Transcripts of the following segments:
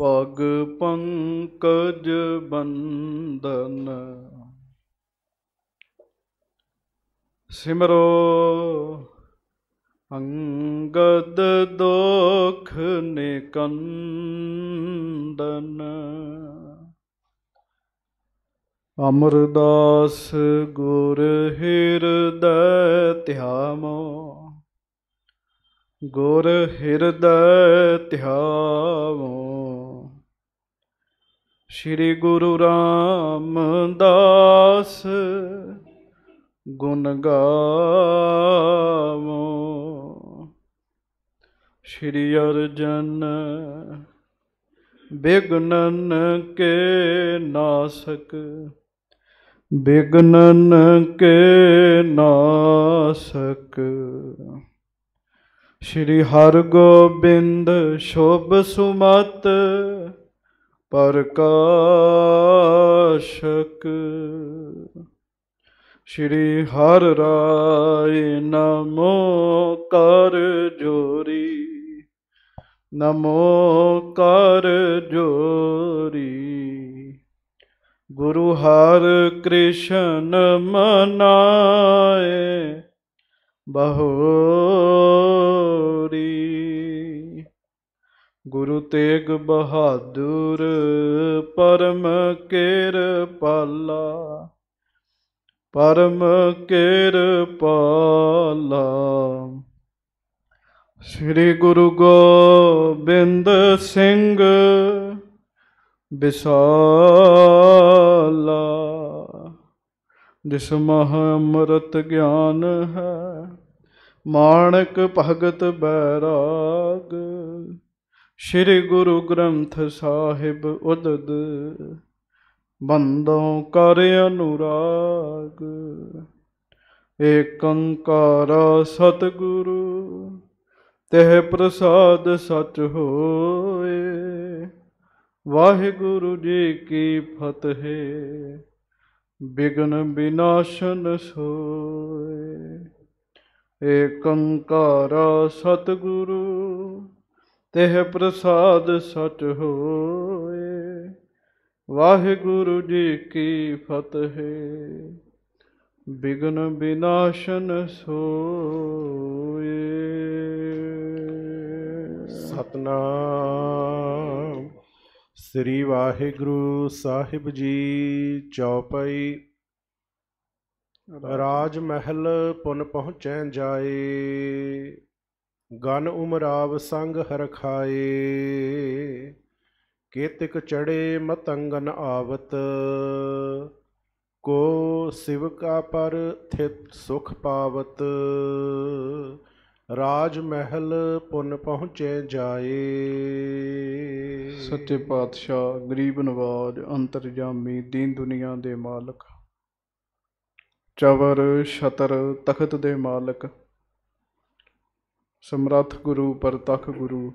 ਪਗ ਪੰਕਜ ਬੰਦਨ ਸਿਮਰੋ ਅੰਗਦ ਦੋਖ ਨਿਕੰਦਨ ਅਮਰਦਾਸ ਗੁਰ ਹਿਰਦੈ ਧਿਆਮੋ ਗੁਰ ਹਿਰਦੈ ਧਿਆਮੋ ਸ੍ਰੀ ਗੁਰੂ ਰਾਮਦਾਸ ਗੁਣ ਗਾਵੋ ਸ੍ਰੀ ਅਰਜਨ ਬਿਗਨਨ ਕੇ ਨਾਸਕ ਬਿਗਨਨ ਕੇ ਨਾਸਕ ਸ੍ਰੀ ਹਰਗੋਬਿੰਦ ਗੋਬਿੰਦ ਸ਼ੋਭ ਸੁਮਤ ਪ੍ਰਕਾਸ਼ਕ ਸ਼੍ਰੀ ਹਰ ਰਾਏ ਨਮੋ ਕਰ ਜੋਰੀ ਨਮੋ ਕਰ ਜੋਰੀ ਗੁਰੂ ਹਰ ਕ੍ਰਿਸ਼ਨ ਮਨਾਏ ਬਹੋਰੀ ਗੁਰੂ ਤੇਗ ਬਹਾਦਰ ਪਰਮ ਕੇਰ ਪਾਲਾ ਪਰਮ ਕੇਰ ਪਾਲਾ ਸ੍ਰੀ ਗੁਰੂ ਗੋਬਿੰਦ ਸਿੰਘ ਵਿਸਾਲਾ ਜਿਸ ਮਹ ਅਮਰਤ ਗਿਆਨ ਹੈ ਮਾਨਕ ਭਗਤ ਬੈਰਾਗ श्री गुरु ग्रंथ साहिब उदद बंदों कर अनुराग एकंकारा सतगुरु तेह प्रसाद सच होए वाहिगुरु जी की फतेह बिघन विनाशन सोए एकंकारा सतगुरु ਤੇਹ ਪ੍ਰਸਾਦ ਸਚ ਹੋਏ ਵਾਹਿਗੁਰੂ ਜੀ ਕੀ ਫਤਿਹ ਬਿਗਨ ਬਿਨਾਸ਼ਨ ਸੋਏ ਸਤਨਾਮ ਸ੍ਰੀ ਵਾਹਿਗੁਰੂ ਸਾਹਿਬ ਜੀ ਚੌਪਈ ਰਾਜ ਮਹਿਲ ਪੁਨ ਪਹੁੰਚੈ ਜਾਏ ਗਨ ਉਮਰਾਵ ਸੰਗ ਹਰਖਾਏ ਕੇਤਿਕ ਚੜੇ ਮਤੰਗਨ ਆਵਤ ਕੋ ਕਾ ਪਰ ਥਿਤ ਸੁਖ ਪਾਵਤ ਰਾਜ ਮਹਿਲ ਪੁਨ ਪਹੁੰਚੇ ਜਾਏ ਸੱਚੇ ਪਾਤਸ਼ਾਹ ਗਰੀਬ ਨਵਾਜ ਅੰਤਰਜਾਮੀ ਦੀਨ ਦੁਨੀਆ ਦੇ ਮਾਲਕ ਚਵਰ ਛਤਰ ਤਖਤ ਦੇ ਮਾਲਕ ਸਮਰੱਥ ਗੁਰੂ ਪਰਤਖ ਗੁਰੂ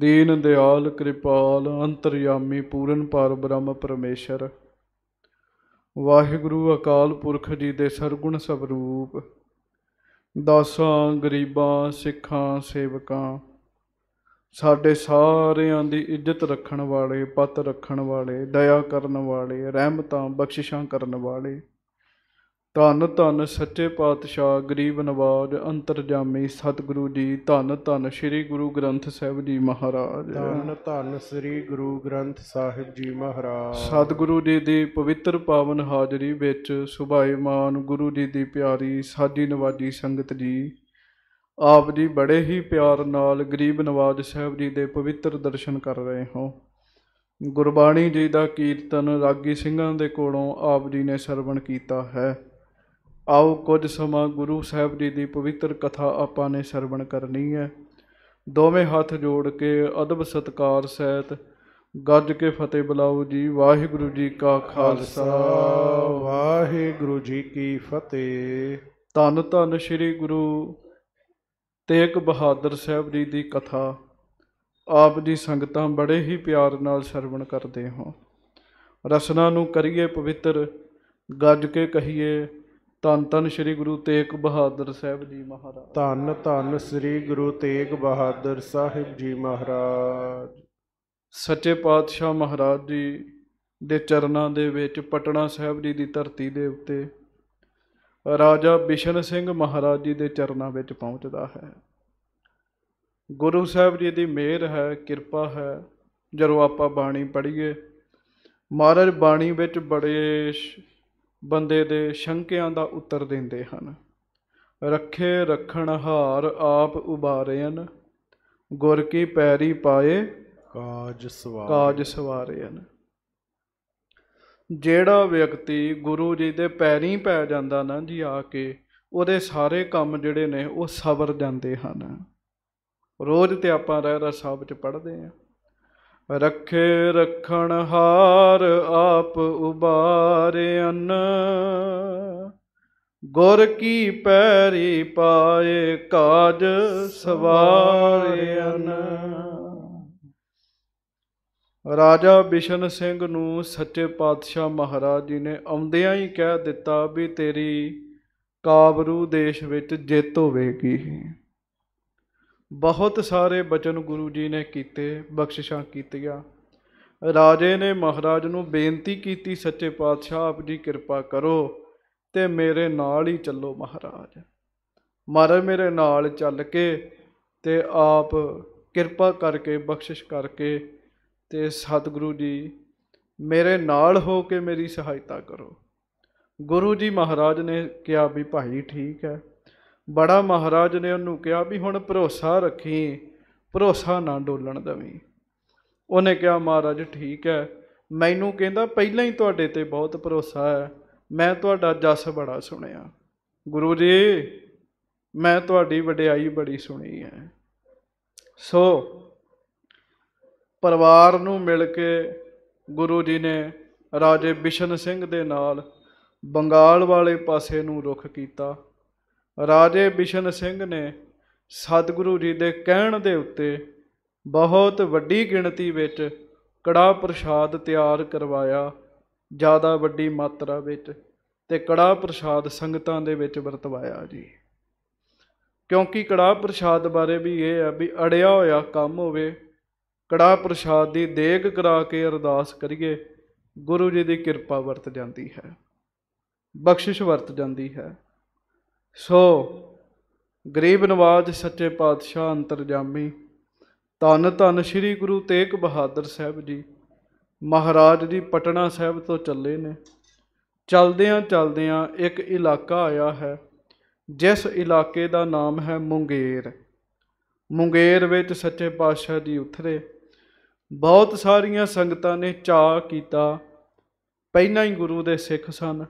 ਦੀਨ ਦਿਆਲ ਕਿਰਪਾਲ ਅੰਤਰਯਾਮੀ ਪੂਰਨ ਪਰ ਬ੍ਰਹਮ ਪਰਮੇਸ਼ਰ ਵਾਹਿਗੁਰੂ ਅਕਾਲ ਪੁਰਖ ਜੀ ਦੇ ਸਰਗੁਣ ਸਵਰੂਪ ਦਾਸਾਂ ਗਰੀਬਾਂ ਸਿੱਖਾਂ ਸੇਵਕਾਂ ਸਾਡੇ ਸਾਰਿਆਂ ਦੀ ਇੱਜ਼ਤ ਰੱਖਣ ਵਾਲੇ ਪਤ ਰੱਖਣ ਵਾਲੇ ਦਇਆ ਕਰਨ ਵਾਲੇ ਰਹਿਮਤਾਂ ਬਖਸ਼ਿਸ਼ਾਂ ਕਰਨ ਵਾਲੇ ਧੰਨ ਧੰਨ ਸੱਚੇ ਪਾਤਸ਼ਾਹ ਗਰੀਬ ਨਵਾਜ ਅੰਤਰਜਾਮੀ ਸਤਿਗੁਰੂ ਜੀ ਧੰਨ ਧੰਨ ਸ੍ਰੀ ਗੁਰੂ ਗ੍ਰੰਥ ਸਾਹਿਬ ਜੀ ਮਹਾਰਾਜ ਧੰਨ ਧੰਨ ਸ੍ਰੀ ਗੁਰੂ ਗ੍ਰੰਥ ਸਾਹਿਬ ਜੀ ਮਹਾਰਾਜ ਸਤਿਗੁਰੂ ਜੀ ਦੀ ਪਵਿੱਤਰ ਪਾਵਨ ਹਾਜ਼ਰੀ ਵਿੱਚ ਸੁਭਾਈਮਾਨ ਗੁਰੂ ਜੀ ਦੀ ਪਿਆਰੀ ਸਾਜੀ ਨਵਾਜੀ ਸੰਗਤ ਜੀ ਆਪ ਜੀ ਬੜੇ ਹੀ ਪਿਆਰ ਨਾਲ ਗਰੀਬ ਨਵਾਜ ਸਾਹਿਬ ਜੀ ਦੇ ਪਵਿੱਤਰ ਦਰਸ਼ਨ ਕਰ ਰਹੇ ਹੋ ਗੁਰਬਾਣੀ ਜੀ ਦਾ ਕੀਰਤਨ ਰਾਗੀ ਸਿੰਘਾਂ ਦੇ ਕੋਲੋਂ ਆਪ ਜੀ ਨੇ ਸਰਵਣ ਕੀਤਾ ਹੈ ਆਓ ਕੁਝ ਸਮਾਂ ਗੁਰੂ ਸਾਹਿਬ ਜੀ ਦੀ ਪਵਿੱਤਰ ਕਥਾ ਆਪਾਂ ਨੇ ਸਰਵਣ ਕਰਨੀ ਹੈ ਦੋਵੇਂ ਹੱਥ ਜੋੜ ਕੇ ਅਦਬ ਸਤਕਾਰ ਸਹਿਤ ਗੱਜ ਕੇ ਫਤਿਹ ਬੁਲਾਓ ਜੀ ਵਾਹਿਗੁਰੂ ਜੀ ਕਾ ਖਾਲਸਾ ਵਾਹਿਗੁਰੂ ਜੀ ਕੀ ਫਤਿਹ ਧੰਨ ਧੰਨ ਸ੍ਰੀ ਗੁਰੂ ਤੇਗ ਬਹਾਦਰ ਸਾਹਿਬ ਜੀ ਦੀ ਕਥਾ ਆਪ ਦੀ ਸੰਗਤਾਂ ਬੜੇ ਹੀ ਪਿਆਰ ਨਾਲ ਸਰਵਣ ਕਰਦੇ ਹੋ ਰਸਨਾ ਨੂੰ ਕਰੀਏ ਪਵਿੱਤਰ ਗੱਜ ਕੇ ਕਹੀਏ ਤਨ ਤਨ ਸ੍ਰੀ ਗੁਰੂ ਤੇਗ ਬਹਾਦਰ ਸਾਹਿਬ ਜੀ ਮਹਾਰਾਜ ਤਨ ਤਨ ਸ੍ਰੀ ਗੁਰੂ ਤੇਗ ਬਹਾਦਰ ਸਾਹਿਬ ਜੀ ਮਹਾਰਾਜ ਸੱਚੇ ਪਾਤਸ਼ਾਹ ਮਹਾਰਾਜ ਜੀ ਦੇ ਚਰਨਾਂ ਦੇ ਵਿੱਚ ਪਟਨਾ ਸਾਹਿਬ ਜੀ ਦੀ ਧਰਤੀ ਦੇ ਉੱਤੇ ਰਾਜਾ ਬਿਸ਼ਨ ਸਿੰਘ ਮਹਾਰਾਜ ਜੀ ਦੇ ਚਰਨਾਂ ਵਿੱਚ ਪਹੁੰਚਦਾ ਹੈ ਗੁਰੂ ਸਾਹਿਬ ਜੀ ਦੀ ਮਿਹਰ ਹੈ ਕਿਰਪਾ ਹੈ ਜਦੋਂ ਆਪਾਂ ਬਾਣੀ ਪੜ੍ਹੀਏ ਮਹਾਰਾਜ ਬਾਣੀ ਵਿੱਚ ਬੜੇ ਬੰਦੇ ਦੇ ਸ਼ੰਕਿਆਂ ਦਾ ਉੱਤਰ ਦਿੰਦੇ ਹਨ ਰੱਖੇ ਰੱਖਣ ਹਾਰ ਆਪ ਉਬਾਰੇਨ ਗੁਰ ਕੀ ਪੈਰੀ ਪਾਏ ਕਾਜ ਸਵਾਰ ਕਾਜ ਸਵਾਰੇਨ ਜਿਹੜਾ ਵਿਅਕਤੀ ਗੁਰੂ ਜੀ ਦੇ ਪੈਰੀਂ ਪੈ ਜਾਂਦਾ ਨਾ ਜੀ ਆ ਕੇ ਉਹਦੇ ਸਾਰੇ ਕੰਮ ਜਿਹੜੇ ਨੇ ਉਹ ਸਬਰ ਜਾਂਦੇ ਹਨ ਰੋਜ਼ ਤੇ ਆਪਾਂ ਰਹਿ ਰਹਿ ਸਾਹਿਬ ਚ ਪੜ੍ਹਦੇ ਆਂ ਰਖੇ ਰਖਣ ਹਾਰ ਆਪ ਉਬਾਰਨ ਗੁਰ ਕੀ ਪੈਰੀ ਪਾਏ ਕਾਜ ਸਵਾਰਿਆਨ ਰਾਜਾ ਬਿਸ਼ਨ ਸਿੰਘ ਨੂੰ ਸੱਚੇ ਪਾਤਸ਼ਾਹ ਮਹਾਰਾਜ ਜੀ ਨੇ ਆਉਂਦਿਆਂ ਹੀ ਕਹਿ ਦਿੱਤਾ ਵੀ ਤੇਰੀ ਕਾਬਰੂ ਦੇਸ਼ ਵਿੱਚ ਜਿੱਤ ਹੋਵੇਗੀ ਬਹੁਤ ਸਾਰੇ ਬਚਨ ਗੁਰੂ ਜੀ ਨੇ ਕੀਤੇ ਬਖਸ਼ਿਸ਼ਾਂ ਕੀਤੀਆਂ ਰਾਜੇ ਨੇ ਮਹਾਰਾਜ ਨੂੰ ਬੇਨਤੀ ਕੀਤੀ ਸੱਚੇ ਪਾਤਸ਼ਾਹ ਆਪ ਜੀ ਕਿਰਪਾ ਕਰੋ ਤੇ ਮੇਰੇ ਨਾਲ ਹੀ ਚੱਲੋ ਮਹਾਰਾਜ ਮਾਰੇ ਮੇਰੇ ਨਾਲ ਚੱਲ ਕੇ ਤੇ ਆਪ ਕਿਰਪਾ ਕਰਕੇ ਬਖਸ਼ਿਸ਼ ਕਰਕੇ ਤੇ ਸਤਿਗੁਰੂ ਜੀ ਮੇਰੇ ਨਾਲ ਹੋ ਕੇ ਮੇਰੀ ਸਹਾਇਤਾ ਕਰੋ ਗੁਰੂ ਜੀ ਮਹਾਰਾਜ ਨੇ ਕਿਹਾ ਵੀ ਭਾਈ ਠੀਕ ਹੈ ਬੜਾ ਮਹਾਰਾਜ ਨੇ ਉਹਨੂੰ ਕਿਹਾ ਵੀ ਹੁਣ ਭਰੋਸਾ ਰੱਖੀ ਭਰੋਸਾ ਨਾ ਡੋਲਣ ਦਵੀਂ ਉਹਨੇ ਕਿਹਾ ਮਹਾਰਾਜ ਠੀਕ ਹੈ ਮੈਨੂੰ ਕਹਿੰਦਾ ਪਹਿਲਾਂ ਹੀ ਤੁਹਾਡੇ ਤੇ ਬਹੁਤ ਭਰੋਸਾ ਹੈ ਮੈਂ ਤੁਹਾਡਾ ਜਸ ਬੜਾ ਸੁਣਿਆ ਗੁਰੂ ਜੀ ਮੈਂ ਤੁਹਾਡੀ ਵਡਿਆਈ ਬੜੀ ਸੁਣੀ ਹੈ ਸੋ ਪਰਿਵਾਰ ਨੂੰ ਮਿਲ ਕੇ ਗੁਰੂ ਜੀ ਨੇ ਰਾਜੇ ਬਿਸ਼ਨ ਸਿੰਘ ਦੇ ਨਾਲ ਬੰਗਾਲ ਵਾਲੇ ਪਾਸੇ ਨੂੰ ਰੁਖ ਕੀਤਾ ਰਾਜੇ ਬਿਸ਼ਨ ਸਿੰਘ ਨੇ ਸਤਿਗੁਰੂ ਜੀ ਦੇ ਕਹਿਣ ਦੇ ਉੱਤੇ ਬਹੁਤ ਵੱਡੀ ਗਿਣਤੀ ਵਿੱਚ ਕੜਾ ਪ੍ਰਸ਼ਾਦ ਤਿਆਰ ਕਰਵਾਇਆ ਜ਼ਿਆਦਾ ਵੱਡੀ ਮਾਤਰਾ ਵਿੱਚ ਤੇ ਕੜਾ ਪ੍ਰਸ਼ਾਦ ਸੰਗਤਾਂ ਦੇ ਵਿੱਚ ਵਰਤਵਾਇਆ ਜੀ ਕਿਉਂਕਿ ਕੜਾ ਪ੍ਰਸ਼ਾਦ ਬਾਰੇ ਵੀ ਇਹ ਆ ਵੀ ਅੜਿਆ ਹੋਇਆ ਕੰਮ ਹੋਵੇ ਕੜਾ ਪ੍ਰਸ਼ਾਦ ਦੀ ਦੇਗ ਕਰਾ ਕੇ ਅਰਦਾਸ ਕਰੀਏ ਗੁਰੂ ਜੀ ਦੀ ਕਿਰਪਾ ਵਰਤ ਜਾਂਦੀ ਹੈ ਬਖਸ਼ਿਸ਼ ਵਰਤ ਜਾਂਦੀ ਹੈ ਸੋ ਗਰੀਬ ਨਵਾਜ ਸੱਚੇ ਪਾਤਸ਼ਾਹ ਅੰਤਰਜਾਮੀ ਤਨ ਤਨ ਸ੍ਰੀ ਗੁਰੂ ਤੇਗ ਬਹਾਦਰ ਸਾਹਿਬ ਜੀ ਮਹਾਰਾਜ ਜੀ ਪਟਨਾ ਸਾਹਿਬ ਤੋਂ ਚੱਲੇ ਨੇ ਚਲਦਿਆਂ ਚਲਦਿਆਂ ਇੱਕ ਇਲਾਕਾ ਆਇਆ ਹੈ ਜਿਸ ਇਲਾਕੇ ਦਾ ਨਾਮ ਹੈ ਮੁੰਗੇਰ ਮੁੰਗੇਰ ਵਿੱਚ ਸੱਚੇ ਪਾਤਸ਼ਾਹ ਜੀ ਉਤਰੇ ਬਹੁਤ ਸਾਰੀਆਂ ਸੰਗਤਾਂ ਨੇ ਚਾਹ ਕੀਤਾ ਪਹਿਲਾਂ ਹੀ ਗੁਰੂ ਦੇ ਸਿੱਖ ਸਨ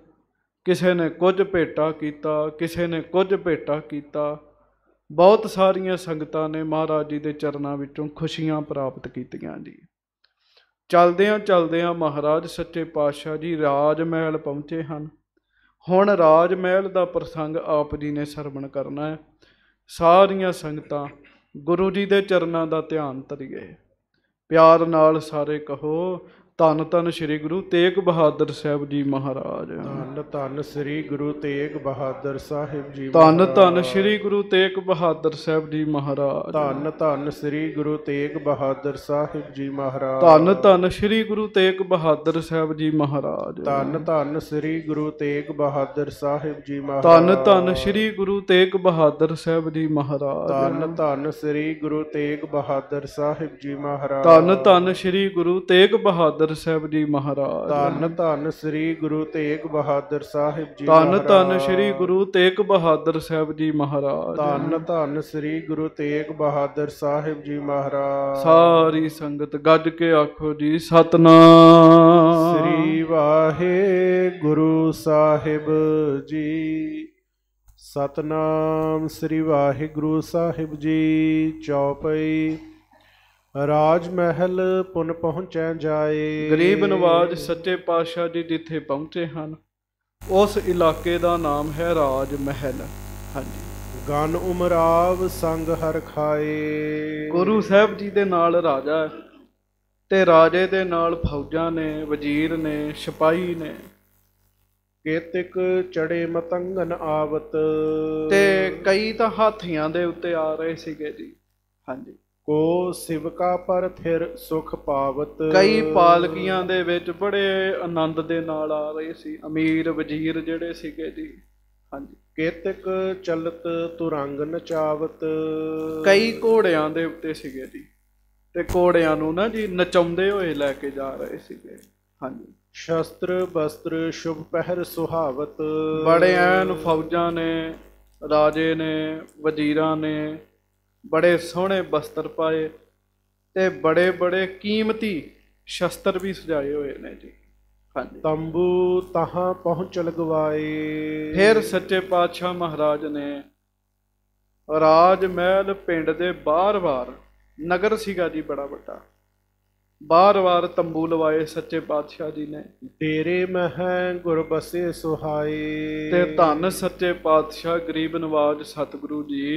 ਕਿਸੇ ਨੇ ਕੁਝ ਭੇਟਾ ਕੀਤਾ ਕਿਸੇ ਨੇ ਕੁਝ ਭੇਟਾ ਕੀਤਾ ਬਹੁਤ ਸਾਰੀਆਂ ਸੰਗਤਾਂ ਨੇ ਮਹਾਰਾਜ ਜੀ ਦੇ ਚਰਨਾਂ ਵਿੱਚੋਂ ਖੁਸ਼ੀਆਂ ਪ੍ਰਾਪਤ ਕੀਤੀਆਂ ਜੀ ਚਲਦਿਆਂ ਚਲਦਿਆਂ ਮਹਾਰਾਜ ਸੱਚੇ ਪਾਤਸ਼ਾਹ ਜੀ ਰਾਜ ਮਹਿਲ ਪਹੁੰਚੇ ਹਨ ਹੁਣ ਰਾਜ ਮਹਿਲ ਦਾ ਪ੍ਰਸੰਗ ਆਪ ਜੀ ਨੇ ਸਰਵਣ ਕਰਨਾ ਹੈ ਸਾਰੀਆਂ ਸੰਗਤਾਂ ਗੁਰੂ ਜੀ ਦੇ ਚਰਨਾਂ ਦਾ ਧਿਆਨ ਧਰੀਏ ਪਿਆਰ ਨਾਲ ਸਾਰੇ ਕਹੋ ਧੰਨ ਧੰਨ ਸ੍ਰੀ ਗੁਰੂ ਤੇਗ ਬਹਾਦਰ ਸਾਹਿਬ ਜੀ ਮਹਾਰਾਜ ਧੰਨ ਧੰਨ ਸ੍ਰੀ ਗੁਰੂ ਤੇਗ ਬਹਾਦਰ ਸਾਹਿਬ ਜੀ ਧੰਨ ਧੰਨ ਸ੍ਰੀ ਗੁਰੂ ਤੇਗ ਬਹਾਦਰ ਸਾਹਿਬ ਜੀ ਮਹਾਰਾਜ ਧੰਨ ਧੰਨ ਸ੍ਰੀ ਗੁਰੂ ਤੇਗ ਬਹਾਦਰ ਸਾਹਿਬ ਜੀ ਮਹਾਰਾਜ ਧੰਨ ਧੰਨ ਸ੍ਰੀ ਗੁਰੂ ਤੇਗ ਬਹਾਦਰ ਸਾਹਿਬ ਜੀ ਮਹਾਰਾਜ ਧੰਨ ਧੰਨ ਸ੍ਰੀ ਗੁਰੂ ਤੇਗ ਬਹਾਦਰ ਸਾਹਿਬ ਜੀ ਮਹਾਰਾਜ ਧੰਨ ਧੰਨ ਸ੍ਰੀ ਗੁਰੂ ਤੇਗ ਬਹਾਦਰ ਸਾਹਿਬ ਜੀ ਮਹਾਰਾਜ ਧੰਨ ਧੰਨ ਸ੍ਰੀ ਗੁਰੂ ਤੇਗ ਬਹਾਦਰ ਸਾਹਿਬ ਜੀ ਮਹਾਰਾਜ ਧੰਨ ਧੰਨ ਸ੍ਰੀ ਗੁਰੂ ਤੇਗ ਬਹਾਦਰ ਬਹਾਦਰ ਸਾਹਿਬ ਜੀ ਮਹਾਰਾਜ ਧੰਨ ਧੰਨ ਸ੍ਰੀ ਗੁਰੂ ਤੇਗ ਬਹਾਦਰ ਸਾਹਿਬ ਜੀ ਧੰਨ ਧੰਨ ਸ੍ਰੀ ਗੁਰੂ ਤੇਗ ਬਹਾਦਰ ਸਾਹਿਬ ਜੀ ਮਹਾਰਾਜ ਧੰਨ ਧੰਨ ਸ੍ਰੀ ਗੁਰੂ ਤੇਗ ਬਹਾਦਰ ਸਾਹਿਬ ਜੀ ਮਹਾਰਾਜ ਸਾਰੀ ਸੰਗਤ ਗੱਜ ਕੇ ਆਖੋ ਜੀ ਸਤਨਾਮ ਸ੍ਰੀ ਵਾਹਿਗੁਰੂ ਸਾਹਿਬ ਜੀ ਸਤਨਾਮ ਸ੍ਰੀ ਵਾਹਿਗੁਰੂ ਸਾਹਿਬ ਜੀ ਚੌਪਈ ਰਾਜ ਮਹਿਲ ਪੁਨ ਪਹੁੰਚੈ ਜਾਏ ਗਰੀਬ ਨਵਾਜ ਸੱਚੇ ਪਾਤਸ਼ਾਹ ਜੀ ਜਿੱਥੇ ਪਹੁੰਚੇ ਹਨ ਉਸ ਇਲਾਕੇ ਦਾ ਨਾਮ ਹੈ ਰਾਜ ਮਹਿਲ ਹਾਂਜੀ ਗਨ ਉਮਰਾਵ ਸੰਗ ਹਰ ਖਾਏ ਗੁਰੂ ਸਾਹਿਬ ਜੀ ਦੇ ਨਾਲ ਰਾਜਾ ਤੇ ਰਾਜੇ ਦੇ ਨਾਲ ਫੌਜਾਂ ਨੇ ਵਜ਼ੀਰ ਨੇ ਸਿਪਾਹੀ ਨੇ ਕੇਤਕ ਚੜੇ ਮਤੰਗਨ ਆਵਤ ਤੇ ਕਈ ਤਾਂ ਹਾਥੀਆਂ ਦੇ ਉੱਤੇ ਆ ਰਹੇ ਸੀਗੇ ਜੀ ਹਾਂਜੀ ਕੋ ਸਿਵਕਾ ਪਰ ਫਿਰ ਸੁਖ ਪਾਵਤ ਕਈ ਪਾਲਕੀਆਂ ਦੇ ਵਿੱਚ ਬੜੇ ਆਨੰਦ ਦੇ ਨਾਲ ਆ ਰਹੇ ਸੀ ਅਮੀਰ ਵਜ਼ੀਰ ਜਿਹੜੇ ਸੀਗੇ ਜੀ ਹਾਂਜੀ ਕੇਤਕ ਚਲਤ ਤੁਰੰਗ ਨਚਾਵਤ ਕਈ ਘੋੜਿਆਂ ਦੇ ਉੱਤੇ ਸੀਗੇ ਜੀ ਤੇ ਘੋੜਿਆਂ ਨੂੰ ਨਾ ਜੀ ਨਚਾਉਂਦੇ ਹੋਏ ਲੈ ਕੇ ਜਾ ਰਹੇ ਸੀਗੇ ਹਾਂਜੀ ਸ਼ਸਤਰ ਬਸਤਰ ਸ਼ੁਭ ਪਹਿਰ ਸੁਹਾਵਤ ਬੜੇ ਐਨ ਫੌਜਾਂ ਨੇ ਰਾਜੇ ਨੇ ਵਜ਼ੀਰਾਂ ਨੇ ਬੜੇ ਸੋਹਣੇ ਬਸਤਰ ਪਾਏ ਤੇ ਬੜੇ ਬੜੇ ਕੀਮਤੀ ਸ਼ਸਤਰ ਵੀ ਸਜਾਏ ਹੋਏ ਨੇ ਜੀ ਹਾਂਜੀ ਤੰਬੂ ਤਹਾਂ ਪਹੁੰਚ ਲਗਵਾਏ ਫਿਰ ਸੱਚੇ ਪਾਤਸ਼ਾਹ ਮਹਾਰਾਜ ਨੇ ਰਾਜ ਮਹਿਲ ਪਿੰਡ ਦੇ ਬਾਹਰ-ਬਾਹਰ ਨਗਰ ਸੀਗਾ ਜੀ ਬੜਾ ਵੱਡਾ ਬਾਰ-ਬਾਰ ਤੰਬੂ ਲਵਾਏ ਸੱਚੇ ਪਾਤਸ਼ਾਹ ਜੀ ਨੇ ਤੇਰੇ ਮਹਿ ਗੁਰ ਬਸੇ ਸੁਹਾਏ ਤੇ ਧੰਨ ਸੱਚੇ ਪਾਤਸ਼ਾਹ ਗਰੀਬ ਨਵਾਜ ਸਤਿਗੁਰੂ ਜੀ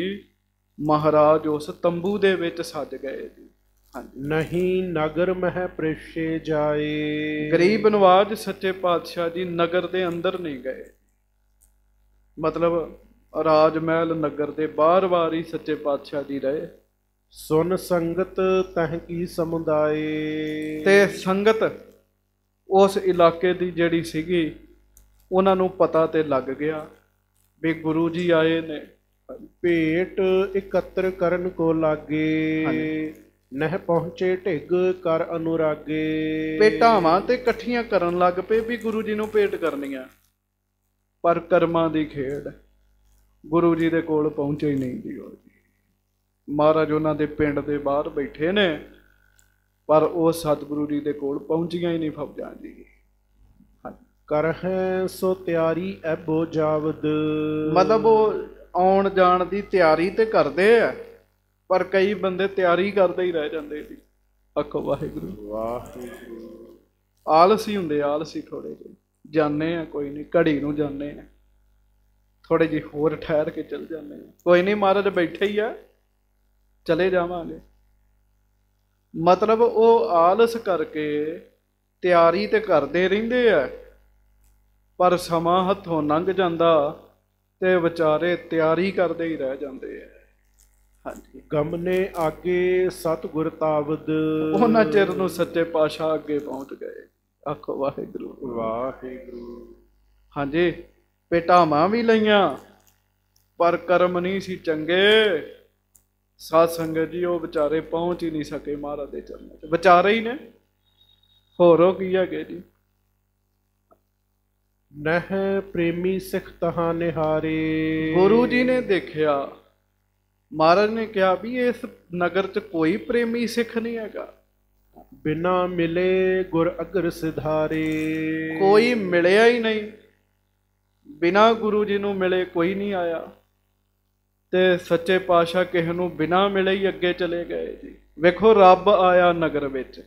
ਮਹਾਰਾਜ ਉਸ ਤੰਬੂ ਦੇ ਵਿੱਚ ਸੱਜ ਗਏ ਜੀ ਨਹੀਂ ਨਗਰ ਮਹਿ ਪ੍ਰੇਸ਼ੇ ਜਾਏ ਗਰੀਬ ਨਵਾਜ ਸੱਚੇ ਪਾਤਸ਼ਾਹ ਜੀ ਨਗਰ ਦੇ ਅੰਦਰ ਨਹੀਂ ਗਏ ਮਤਲਬ ਰਾਜ ਮਹਿਲ ਨਗਰ ਦੇ ਬਾਹਰ-ਬਾਹਰ ਹੀ ਸੱਚੇ ਪਾਤਸ਼ਾਹ ਜੀ ਰਹੇ ਸੁਨ ਸੰਗਤ ਤਹ ਕੀ ਸਮੁਦਾਏ ਤੇ ਸੰਗਤ ਉਸ ਇਲਾਕੇ ਦੀ ਜਿਹੜੀ ਸੀਗੀ ਉਹਨਾਂ ਨੂੰ ਪਤਾ ਤੇ ਲੱਗ ਗਿਆ ਵੀ ਗੁਰੂ ਜੀ ਆਏ ਨੇ ਭੇਟ ਇਕੱਤਰ ਕਰਨ ਕੋ ਲਾਗੇ ਨਹਿ ਪਹੁੰਚੇ ਢਿੱਗ ਕਰ ਅਨੁਰਾਗੇ ਪੇਟਾਵਾਂ ਤੇ ਇਕੱਠੀਆਂ ਕਰਨ ਲੱਗ ਪਏ ਵੀ ਗੁਰੂ ਜੀ ਨੂੰ ਭੇਟ ਕਰਨੀਆਂ ਪਰ ਕਰਮਾਂ ਦੀ ਖੇਡ ਗੁਰੂ ਜੀ ਦੇ ਕੋਲ ਪਹੁੰਚੇ ਹੀ ਨਹੀਂ ਜੀ ਮਹਾਰਾਜ ਉਹਨਾਂ ਦੇ ਪਿੰਡ ਦੇ ਬਾਹਰ ਬੈਠੇ ਨੇ ਪਰ ਉਹ ਸਤਿਗੁਰੂ ਜੀ ਦੇ ਕੋਲ ਪਹੁੰਚੀਆਂ ਹੀ ਨਹੀਂ ਫਬਜਾਂ ਜੀ ਕਰਹਿ ਸੋ ਤਿਆਰੀ ਐਬੋ ਜਾਵਦ ਮਤਲਬ ਉਹ ਆਉਣ ਜਾਣ ਦੀ ਤਿਆਰੀ ਤੇ ਕਰਦੇ ਆ ਪਰ ਕਈ ਬੰਦੇ ਤਿਆਰੀ ਕਰਦੇ ਹੀ ਰਹਿ ਜਾਂਦੇ ਜੀ ਆਖੋ ਵਾਹਿਗੁਰੂ ਵਾਹਿਗੁਰੂ ਆਲਸੀ ਹੁੰਦੇ ਆਲਸੀ ਥੋੜੇ ਜਿਹੇ ਜਾਣੇ ਆ ਕੋਈ ਨਹੀਂ ਘੜੀ ਨੂੰ ਜਾਣੇ ਆ ਥੋੜੇ ਜਿਹੇ ਹੋਰ ਠਹਿਰ ਕੇ ਚੱਲ ਜਾਂਦੇ ਆ ਕੋਈ ਨਹੀਂ ਮਹਾਰਾਜ ਬੈਠੇ ਹੀ ਆ ਚਲੇ ਜਾਵਾਂਗੇ ਮਤਲਬ ਉਹ ਆਲਸ ਕਰਕੇ ਤਿਆਰੀ ਤੇ ਕਰਦੇ ਰਹਿੰਦੇ ਆ ਪਰ ਸਮਾਂ ਹੱਥੋਂ ਲੰਘ ਜਾਂਦਾ ਤੇ ਵਿਚਾਰੇ ਤਿਆਰੀ ਕਰਦੇ ਹੀ ਰਹਿ ਜਾਂਦੇ ਆ ਹਾਂਜੀ ਗਮ ਨੇ ਆਗੇ ਸਤਗੁਰ ਤਾਵਦ ਉਹਨਾਂ ਚਿਰ ਨੂੰ ਸੱਚੇ ਪਾਸ਼ਾ ਅੱਗੇ ਪਹੁੰਚ ਗਏ ਆਖੋ ਵਾਹਿਗੁਰੂ ਵਾਹਿਗੁਰੂ ਹਾਂਜੀ ਮਾਂ ਵੀ ਲਈਆਂ ਪਰ ਕਰਮ ਨਹੀਂ ਸੀ ਚੰਗੇ ਸਾਧ ਸੰਗਤ ਜੀ ਉਹ ਵਿਚਾਰੇ ਪਹੁੰਚ ਹੀ ਨਹੀਂ ਸਕੇ ਮਹਾਰਾਜ ਦੇ ਚਰਨਾਂ 'ਚ ਵਿਚਾਰੇ ਹੀ ਨੇ ਹੋਰੋ ਕੀ ਹੈਗੇ ਜੀ ਨਹ ਪ੍ਰੇਮੀ ਸਿਖ ਤਹਾਂ ਨਿਹਾਰੇ ਗੁਰੂ ਜੀ ਨੇ ਦੇਖਿਆ ਮਹਾਰਾਜ ਨੇ ਕਿਹਾ ਵੀ ਇਸ ਨਗਰ 'ਚ ਕੋਈ ਪ੍ਰੇਮੀ ਸਿੱਖ ਨਹੀਂ ਹੈਗਾ ਬਿਨਾ ਮਿਲੇ ਗੁਰ ਅਗਰ ਸਿਧਾਰੇ ਕੋਈ ਮਿਲਿਆ ਹੀ ਨਹੀਂ ਬਿਨਾ ਗੁਰੂ ਜੀ ਨੂੰ ਮਿਲੇ ਕੋਈ ਨਹੀਂ ਆਇਆ ਤੇ ਸੱਚੇ ਪਾਤਸ਼ਾਹ ਕਿਸ ਨੂੰ ਬਿਨਾ ਮਿਲੇ ਹੀ ਅੱਗੇ ਚਲੇ ਗਏ ਜੀ ਵੇਖੋ ਰੱਬ ਆਇਆ ਨਗਰ ਵਿੱਚ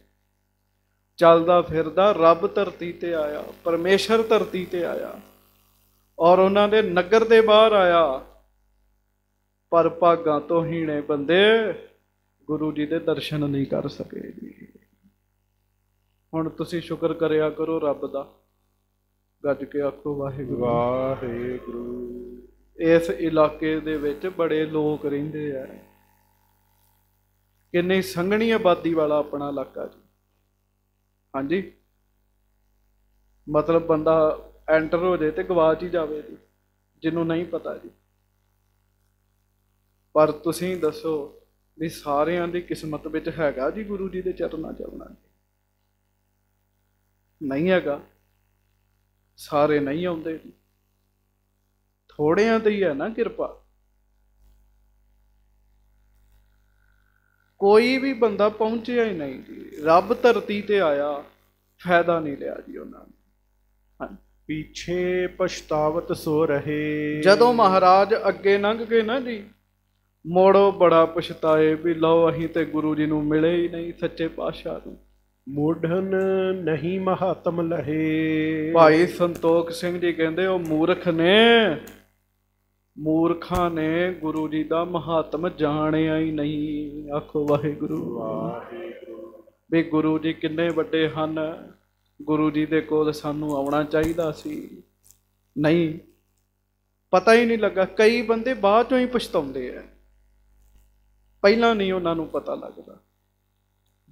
ਚੱਲਦਾ ਫਿਰਦਾ ਰੱਬ ਧਰਤੀ ਤੇ ਆਇਆ ਪਰਮੇਸ਼ਰ ਧਰਤੀ ਤੇ ਆਇਆ ਔਰ ਉਹਨਾਂ ਦੇ ਨਗਰ ਦੇ ਬਾਹਰ ਆਇਆ ਪਰ ਭਾਗਾਂ ਤੋਂ ਹੀਣੇ ਬੰਦੇ ਗੁਰੂ ਜੀ ਦੇ ਦਰਸ਼ਨ ਨਹੀਂ ਕਰ ਸਕੇ ਜੀ ਹੁਣ ਤੁਸੀਂ ਸ਼ੁਕਰ ਕਰਿਆ ਕਰੋ ਰੱਬ ਦਾ ਗੱਜ ਕੇ ਆਖੋ ਵਾਹਿਗੁਰੂ ਵਾਹਿਗੁਰੂ ਇਸ ਇਲਾਕੇ ਦੇ ਵਿੱਚ ਬੜੇ ਲੋਕ ਰਹਿੰਦੇ ਆ ਕਿੰਨੀ ਸੰਘਣੀ ਆਬਾਦੀ ਵਾਲਾ ਆਪਣਾ ਇਲਾਕਾ ਜੀ ਹਾਂਜੀ ਮਤਲਬ ਬੰਦਾ ਐਂਟਰ ਹੋ ਜਾਏ ਤੇ ਗਵਾਚ ਹੀ ਜਾਵੇ ਜੀ ਜਿਹਨੂੰ ਨਹੀਂ ਪਤਾ ਜੀ ਪਰ ਤੁਸੀਂ ਦੱਸੋ ਵੀ ਸਾਰਿਆਂ ਦੀ ਕਿਸਮਤ ਵਿੱਚ ਹੈਗਾ ਜੀ ਗੁਰੂ ਜੀ ਦੇ ਚਰਨਾਂ ਚ ਆਉਣਾ ਨਹੀਂ ਹੈਗਾ ਸਾਰੇ ਨਹੀਂ ਆਉਂਦੇ ਥੋੜਿਆਂ ਤੇ ਹੀ ਹੈ ਨਾ ਕਿਰਪਾ ਕੋਈ ਵੀ ਬੰਦਾ ਪਹੁੰਚਿਆ ਹੀ ਨਹੀਂ ਜੀ ਰੱਬ ਧਰਤੀ ਤੇ ਆਇਆ ਫਾਇਦਾ ਨਹੀਂ ਲਿਆ ਜੀ ਉਹਨਾਂ ਨੇ ਪਿੱਛੇ ਪਛਤਾਵਤ ਸੋ ਰਹੇ ਜਦੋਂ ਮਹਾਰਾਜ ਅੱਗੇ ਲੰਘ ਕੇ ਨਾ ਜੀ ਮੋੜੋ ਬੜਾ ਪਛਤਾਏ ਵੀ ਲਓ ਅਹੀਂ ਤੇ ਗੁਰੂ ਜੀ ਨੂੰ ਮਿਲੇ ਹੀ ਨਹੀਂ ਸੱਚੇ ਪਾਤਸ਼ਾਹ ਨੂੰ ਮੋਢਨ ਨਹੀਂ ਮਹਾਤਮ ਲਹੇ ਭਾਈ ਸੰਤੋਖ ਸਿੰਘ ਜੀ ਕਹਿੰਦੇ ਉਹ ਮੂਰਖ ਨੇ ਮੂਰਖਾਂ ਨੇ ਗੁਰੂ ਜੀ ਦਾ ਮਹਾਤਮ ਜਾਣਿਆ ਹੀ ਨਹੀਂ ਆਖੋ ਵਾਹਿਗੁਰੂ ਵਾਹਿਗੁਰੂ ਵੀ ਗੁਰੂ ਜੀ ਕਿੰਨੇ ਵੱਡੇ ਹਨ ਗੁਰੂ ਜੀ ਦੇ ਕੋਲ ਸਾਨੂੰ ਆਉਣਾ ਚਾਹੀਦਾ ਸੀ ਨਹੀਂ ਪਤਾ ਹੀ ਨਹੀਂ ਲੱਗਾ ਕਈ ਬੰਦੇ ਬਾਅਦ ਚੋਂ ਹੀ ਪਛਤਾਉਂਦੇ ਆ ਪਹਿਲਾਂ ਨਹੀਂ ਉਹਨਾਂ ਨੂੰ ਪਤਾ ਲੱਗਦਾ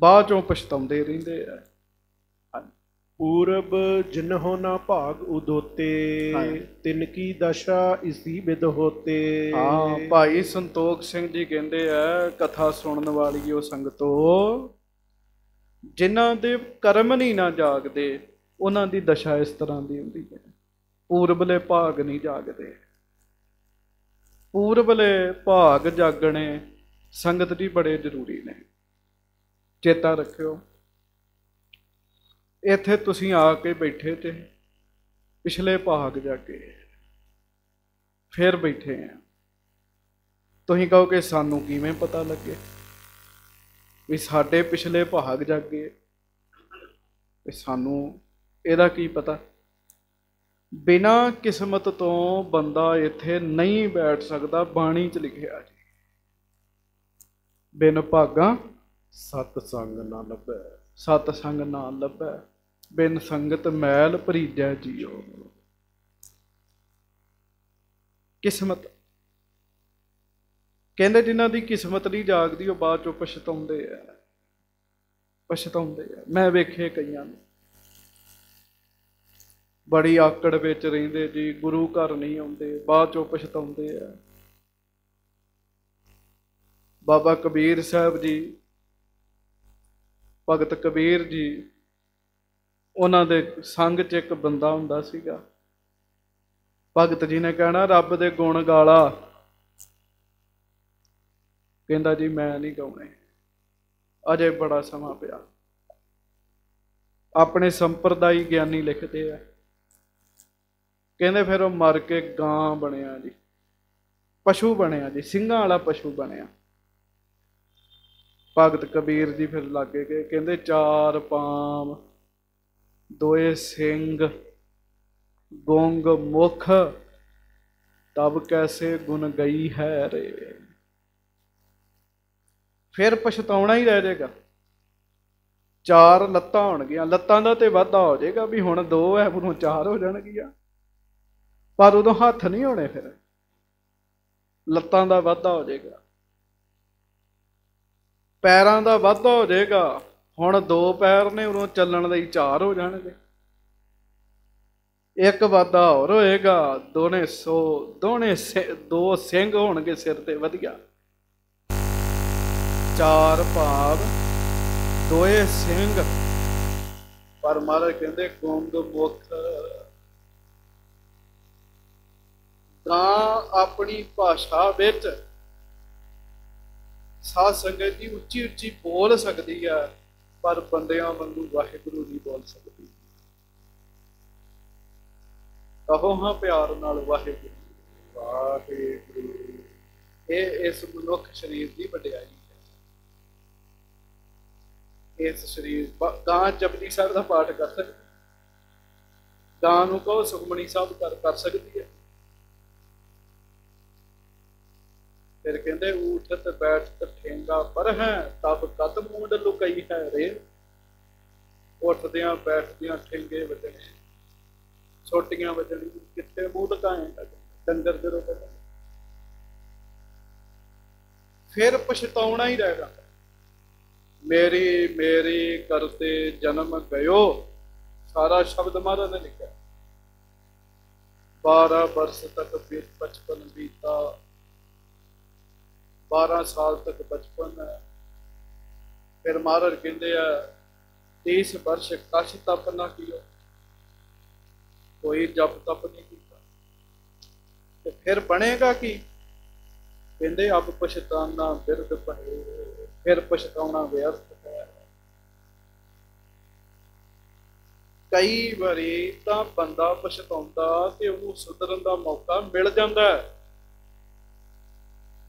ਬਾਅਦ ਚੋਂ ਪਛਤਾਉਂਦੇ ਰਹਿੰਦੇ ਆ ਪੂਰਬ ਜਿਨਹੋ ਨਾ ਭਾਗ ਉਦੋਤੇ ਤਿਨ ਕੀ ਦਸ਼ਾ ਇਸੀ ਵਿਦ ਹੋਤੇ ਹਾਂ ਭਾਈ ਸੰਤੋਖ ਸਿੰਘ ਜੀ ਕਹਿੰਦੇ ਆ ਕਥਾ ਸੁਣਨ ਵਾਲੀ ਉਹ ਸੰਗਤੋ ਜਿਨ੍ਹਾਂ ਦੇ ਕਰਮ ਨਹੀਂ ਨਾ ਜਾਗਦੇ ਉਹਨਾਂ ਦੀ ਦਸ਼ਾ ਇਸ ਤਰ੍ਹਾਂ ਦੀ ਹੁੰਦੀ ਹੈ ਪੂਰਬਲੇ ਭਾਗ ਨਹੀਂ ਜਾਗਦੇ ਪੂਰਬਲੇ ਭਾਗ ਜਾਗਣੇ ਸੰਗਤ ਦੀ ਬੜੇ ਜ਼ਰੂਰੀ ਨੇ ਚੇਤਾ ਰੱਖਿਓ ਇੱਥੇ ਤੁਸੀਂ ਆ ਕੇ ਬੈਠੇ ਤੇ ਪਿਛਲੇ ਭਾਗ ਜਾ ਕੇ ਫੇਰ ਬੈਠੇ ਆ ਤੁਸੀਂ ਕਹੋ ਕਿ ਸਾਨੂੰ ਕਿਵੇਂ ਪਤਾ ਲੱਗੇ ਵੀ ਸਾਡੇ ਪਿਛਲੇ ਭਾਗ ਜਾ ਕੇ ਤੇ ਸਾਨੂੰ ਇਹਦਾ ਕੀ ਪਤਾ ਬਿਨਾ ਕਿਸਮਤ ਤੋਂ ਬੰਦਾ ਇੱਥੇ ਨਹੀਂ ਬੈਠ ਸਕਦਾ ਬਾਣੀ 'ਚ ਲਿਖਿਆ ਜੀ ਬਿਨ ਭਾਗਾ ਸਤ ਸੰਗ ਨਾ ਲੱਭੈ ਸਤ ਸੰਗ ਨਾ ਲੱਭੈ ਬਿਨ ਸੰਗਤ ਮੈਲ ਭਰੀਜੈ ਜੀਉ ਕਿਸਮਤ ਕਹਿੰਦੇ ਜਿਨ੍ਹਾਂ ਦੀ ਕਿਸਮਤ ਨਹੀਂ ਜਾਗਦੀ ਉਹ ਬਾਅਦ ਚੋਂ ਪਛਤਾਉਂਦੇ ਆ ਪਛਤਾਉਂਦੇ ਆ ਮੈਂ ਵੇਖੇ ਕਈਆਂ ਨੂੰ ਬੜੀ ਆਕੜ ਵਿੱਚ ਰਹਿੰਦੇ ਜੀ ਗੁਰੂ ਘਰ ਨਹੀਂ ਆਉਂਦੇ ਬਾਅਦ ਚੋਂ ਪਛਤਾਉਂਦੇ ਆ ਬਾਬਾ ਕਬੀਰ ਸਾਹਿਬ ਜੀ ਭਗਤ ਕਬੀਰ ਜੀ ਉਹਨਾਂ ਦੇ ਸੰਗ 'ਚ ਇੱਕ ਬੰਦਾ ਹੁੰਦਾ ਸੀਗਾ ਭਗਤ ਜੀ ਨੇ ਕਹਿਣਾ ਰੱਬ ਦੇ ਗੁਣ ਗਾਲਾ ਕਹਿੰਦਾ ਜੀ ਮੈਂ ਨਹੀਂ ਗਾਉਣੇ ਅਜੇ ਬੜਾ ਸਮਾਂ ਪਿਆ ਆਪਣੇ ਸੰਪਰਦਾਈ ਗਿਆਨੀ ਲਿਖਦੇ ਆ ਕਹਿੰਦੇ ਫਿਰ ਉਹ ਮਰ ਕੇ ਗਾਂ ਬਣਿਆ ਜੀ ਪਸ਼ੂ ਬਣਿਆ ਜੀ ਸਿੰਘਾਂ ਵਾਲਾ ਪਸ਼ੂ ਬਣਿਆ ਭਗਤ ਕਬੀਰ ਜੀ ਫਿਰ ਲੱਗੇ ਗਏ ਕਹਿੰਦੇ ਚਾਰ ਪਾਮ ਦੋਏ ਸਿੰਘ ਗੋਂਗ ਮੁਖ ਤਬ ਕੈਸੇ ਗੁਣ ਗਈ ਹੈ ਰੇ ਫਿਰ ਪਛਤਾਉਣਾ ਹੀ ਰਹਿ ਜਾਏਗਾ ਚਾਰ ਲੱਤਾਂ ਹੋਣਗੀਆਂ ਲੱਤਾਂ ਦਾ ਤੇ ਵਾਧਾ ਹੋ ਜਾਏਗਾ ਵੀ ਹੁਣ ਦੋ ਐ ਹੁਣ ਚਾਰ ਹੋ ਜਾਣਗੀਆਂ ਪਰ ਉਦੋਂ ਹੱਥ ਨਹੀਂ ਹੋਣੇ ਫਿਰ ਲੱਤਾਂ ਦਾ ਵਾਧਾ ਹੋ ਜਾਏਗਾ ਪੈਰਾਂ ਦਾ ਵਾਧਾ ਹੋ ਜਾਏਗਾ ਹੁਣ ਦੋ ਪੈਰ ਨੇ ਉਰੋਂ ਚੱਲਣ ਲਈ ਚਾਰ ਹੋ ਜਾਣਗੇ ਇੱਕ ਵਾਦਾ ਹੋਰ ਹੋਏਗਾ ਦੋਨੇ ਸੋ ਦੋਨੇ ਦੋ ਸਿੰਘ ਹੋਣਗੇ ਸਿਰ ਤੇ ਵਧੀਆ ਚਾਰ ਭਾਵ ਦੋਏ ਸਿੰਘ ਪਰ ਮਹਾਰਾਜ ਕਹਿੰਦੇ ਕੌਮ ਦਾ ਮੁਖ ਤਾਂ ਆਪਣੀ ਭਾਸ਼ਾ ਵਿੱਚ ਸਾਧ ਸੰਗਤ ਦੀ ਉੱਚੀ ਉੱਚੀ ਬੋਲ ਸਕਦੀ ਆ ਪਰ ਬੰਦਿਆਂ ਵਾਂਗੂ ਵਾਹਿਗੁਰੂ ਨਹੀਂ ਬੋਲ ਸਕਦੀ ਕਹੋ ਹਾਂ ਪਿਆਰ ਨਾਲ ਵਾਹਿਗੁਰੂ ਵਾਹਿਗੁਰੂ ਇਹ ਇਸ ਮਨੁੱਖ ਸ਼ਰੀਰ ਦੀ ਵਡਿਆਈ ਹੈ ਇਸ ਸ਼ਰੀਰ ਦਾ ਜਪਜੀ ਸਾਹਿਬ ਦਾ ਪਾਠ ਕਰ ਸਕਦਾ ਦਾ ਨੂੰ ਕਹੋ ਸੁਖਮਣੀ ਸਾਹਿਬ ਕਰ ਕਰ ਸਕਦੀ ਹੈ ਫਿਰ ਕਹਿੰਦੇ ਉਠਤ ਬੈਠਤ ਠੇਂਗਾ ਪਰ ਹੈ ਤਬ ਕਤ ਮੂੰਡ ਲੁਕਈ ਹੈ ਰੇ ਉੱਠਦਿਆਂ ਬੈਠਦਿਆਂ ਠੇਂਗੇ ਵਜਣੇ ਛੋਟੀਆਂ ਵਜਣੀ ਕਿੱਥੇ ਮੂੰਹ ਲਕਾਏ ਡੰਗਰ ਦੇ ਰੋਗ ਫਿਰ ਪਛਤਾਉਣਾ ਹੀ ਰਹੇਗਾ ਮੇਰੀ ਮੇਰੀ ਕਰਤੇ ਜਨਮ ਗਇਓ ਸਾਰਾ ਸ਼ਬਦ ਮਹਾਰਾਜ ਨੇ ਲਿਖਿਆ 12 ਬਰਸ ਤੱਕ ਬਚਪਨ ਬੀਤਾ 12 ਸਾਲ ਤੱਕ ਬਚਪਨ ਹੈ ਫਿਰ ਮਾਰਰ ਕਹਿੰਦੇ ਆ 30 ਵਰਸ਼ ਕਸ਼ ਤਪ ਨਾ ਕੀਓ ਕੋਈ ਜਪ ਤਪ ਨਹੀਂ ਕੀਤਾ ਤੇ ਫਿਰ ਬਣੇਗਾ ਕੀ ਕਹਿੰਦੇ ਆਪ ਪਛਤਾਨਾ ਬਿਰਦ ਭਏ ਫਿਰ ਪਛਤਾਉਣਾ ਵਿਅਰਥ ਹੈ ਕਈ ਵਾਰੀ ਤਾਂ ਬੰਦਾ ਪਛਤਾਉਂਦਾ ਤੇ ਉਹਨੂੰ ਸੁਧਰਨ ਦਾ ਮੌਕਾ ਮਿਲ ਜਾਂਦਾ ਹੈ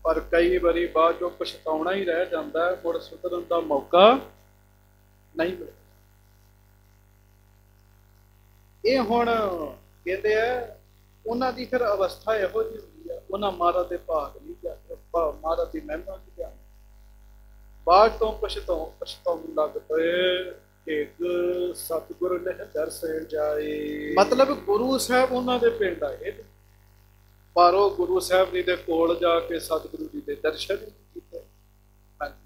ਪਰ ਕਈ ਵਾਰੀ ਬਾਅਦ ਜੋ ਪਛਤਾਉਣਾ ਹੀ ਰਹਿ ਜਾਂਦਾ ਹੈ ਮੁੜ ਸੁਧਰਨ ਦਾ ਮੌਕਾ ਨਹੀਂ ਮਿਲਦਾ ਇਹ ਹੁਣ ਕਹਿੰਦੇ ਆ ਉਹਨਾਂ ਦੀ ਫਿਰ ਅਵਸਥਾ ਇਹੋ ਜਿਹੀ ਹੁੰਦੀ ਆ ਉਹਨਾਂ ਮਾਰਾ ਦੇ ਭਾਗ ਨਹੀਂ ਜਾ ਮਾਰਾ ਦੀ ਮਹਿਮਾ ਨਹੀਂ ਆ ਬਾਅਦ ਤੋਂ ਪਛਤਾਉ ਪਛਤਾਉਣ ਲੱਗ ਪਏ ਇੱਕ ਸਤਿਗੁਰ ਨੇ ਦਰਸੇ ਜਾਏ ਮਤਲਬ ਗੁਰੂ ਸਾਹਿਬ ਉਹਨਾਂ ਦੇ ਪਿੰਡ ਆਏ ਉਹ ਗੁਰੂ ਸਾਹਿਬ ਜੀ ਦੇ ਕੋਲ ਜਾ ਕੇ ਸਤਿਗੁਰੂ ਜੀ ਦੇ ਦਰਸ਼ਨ ਕੀਤੇ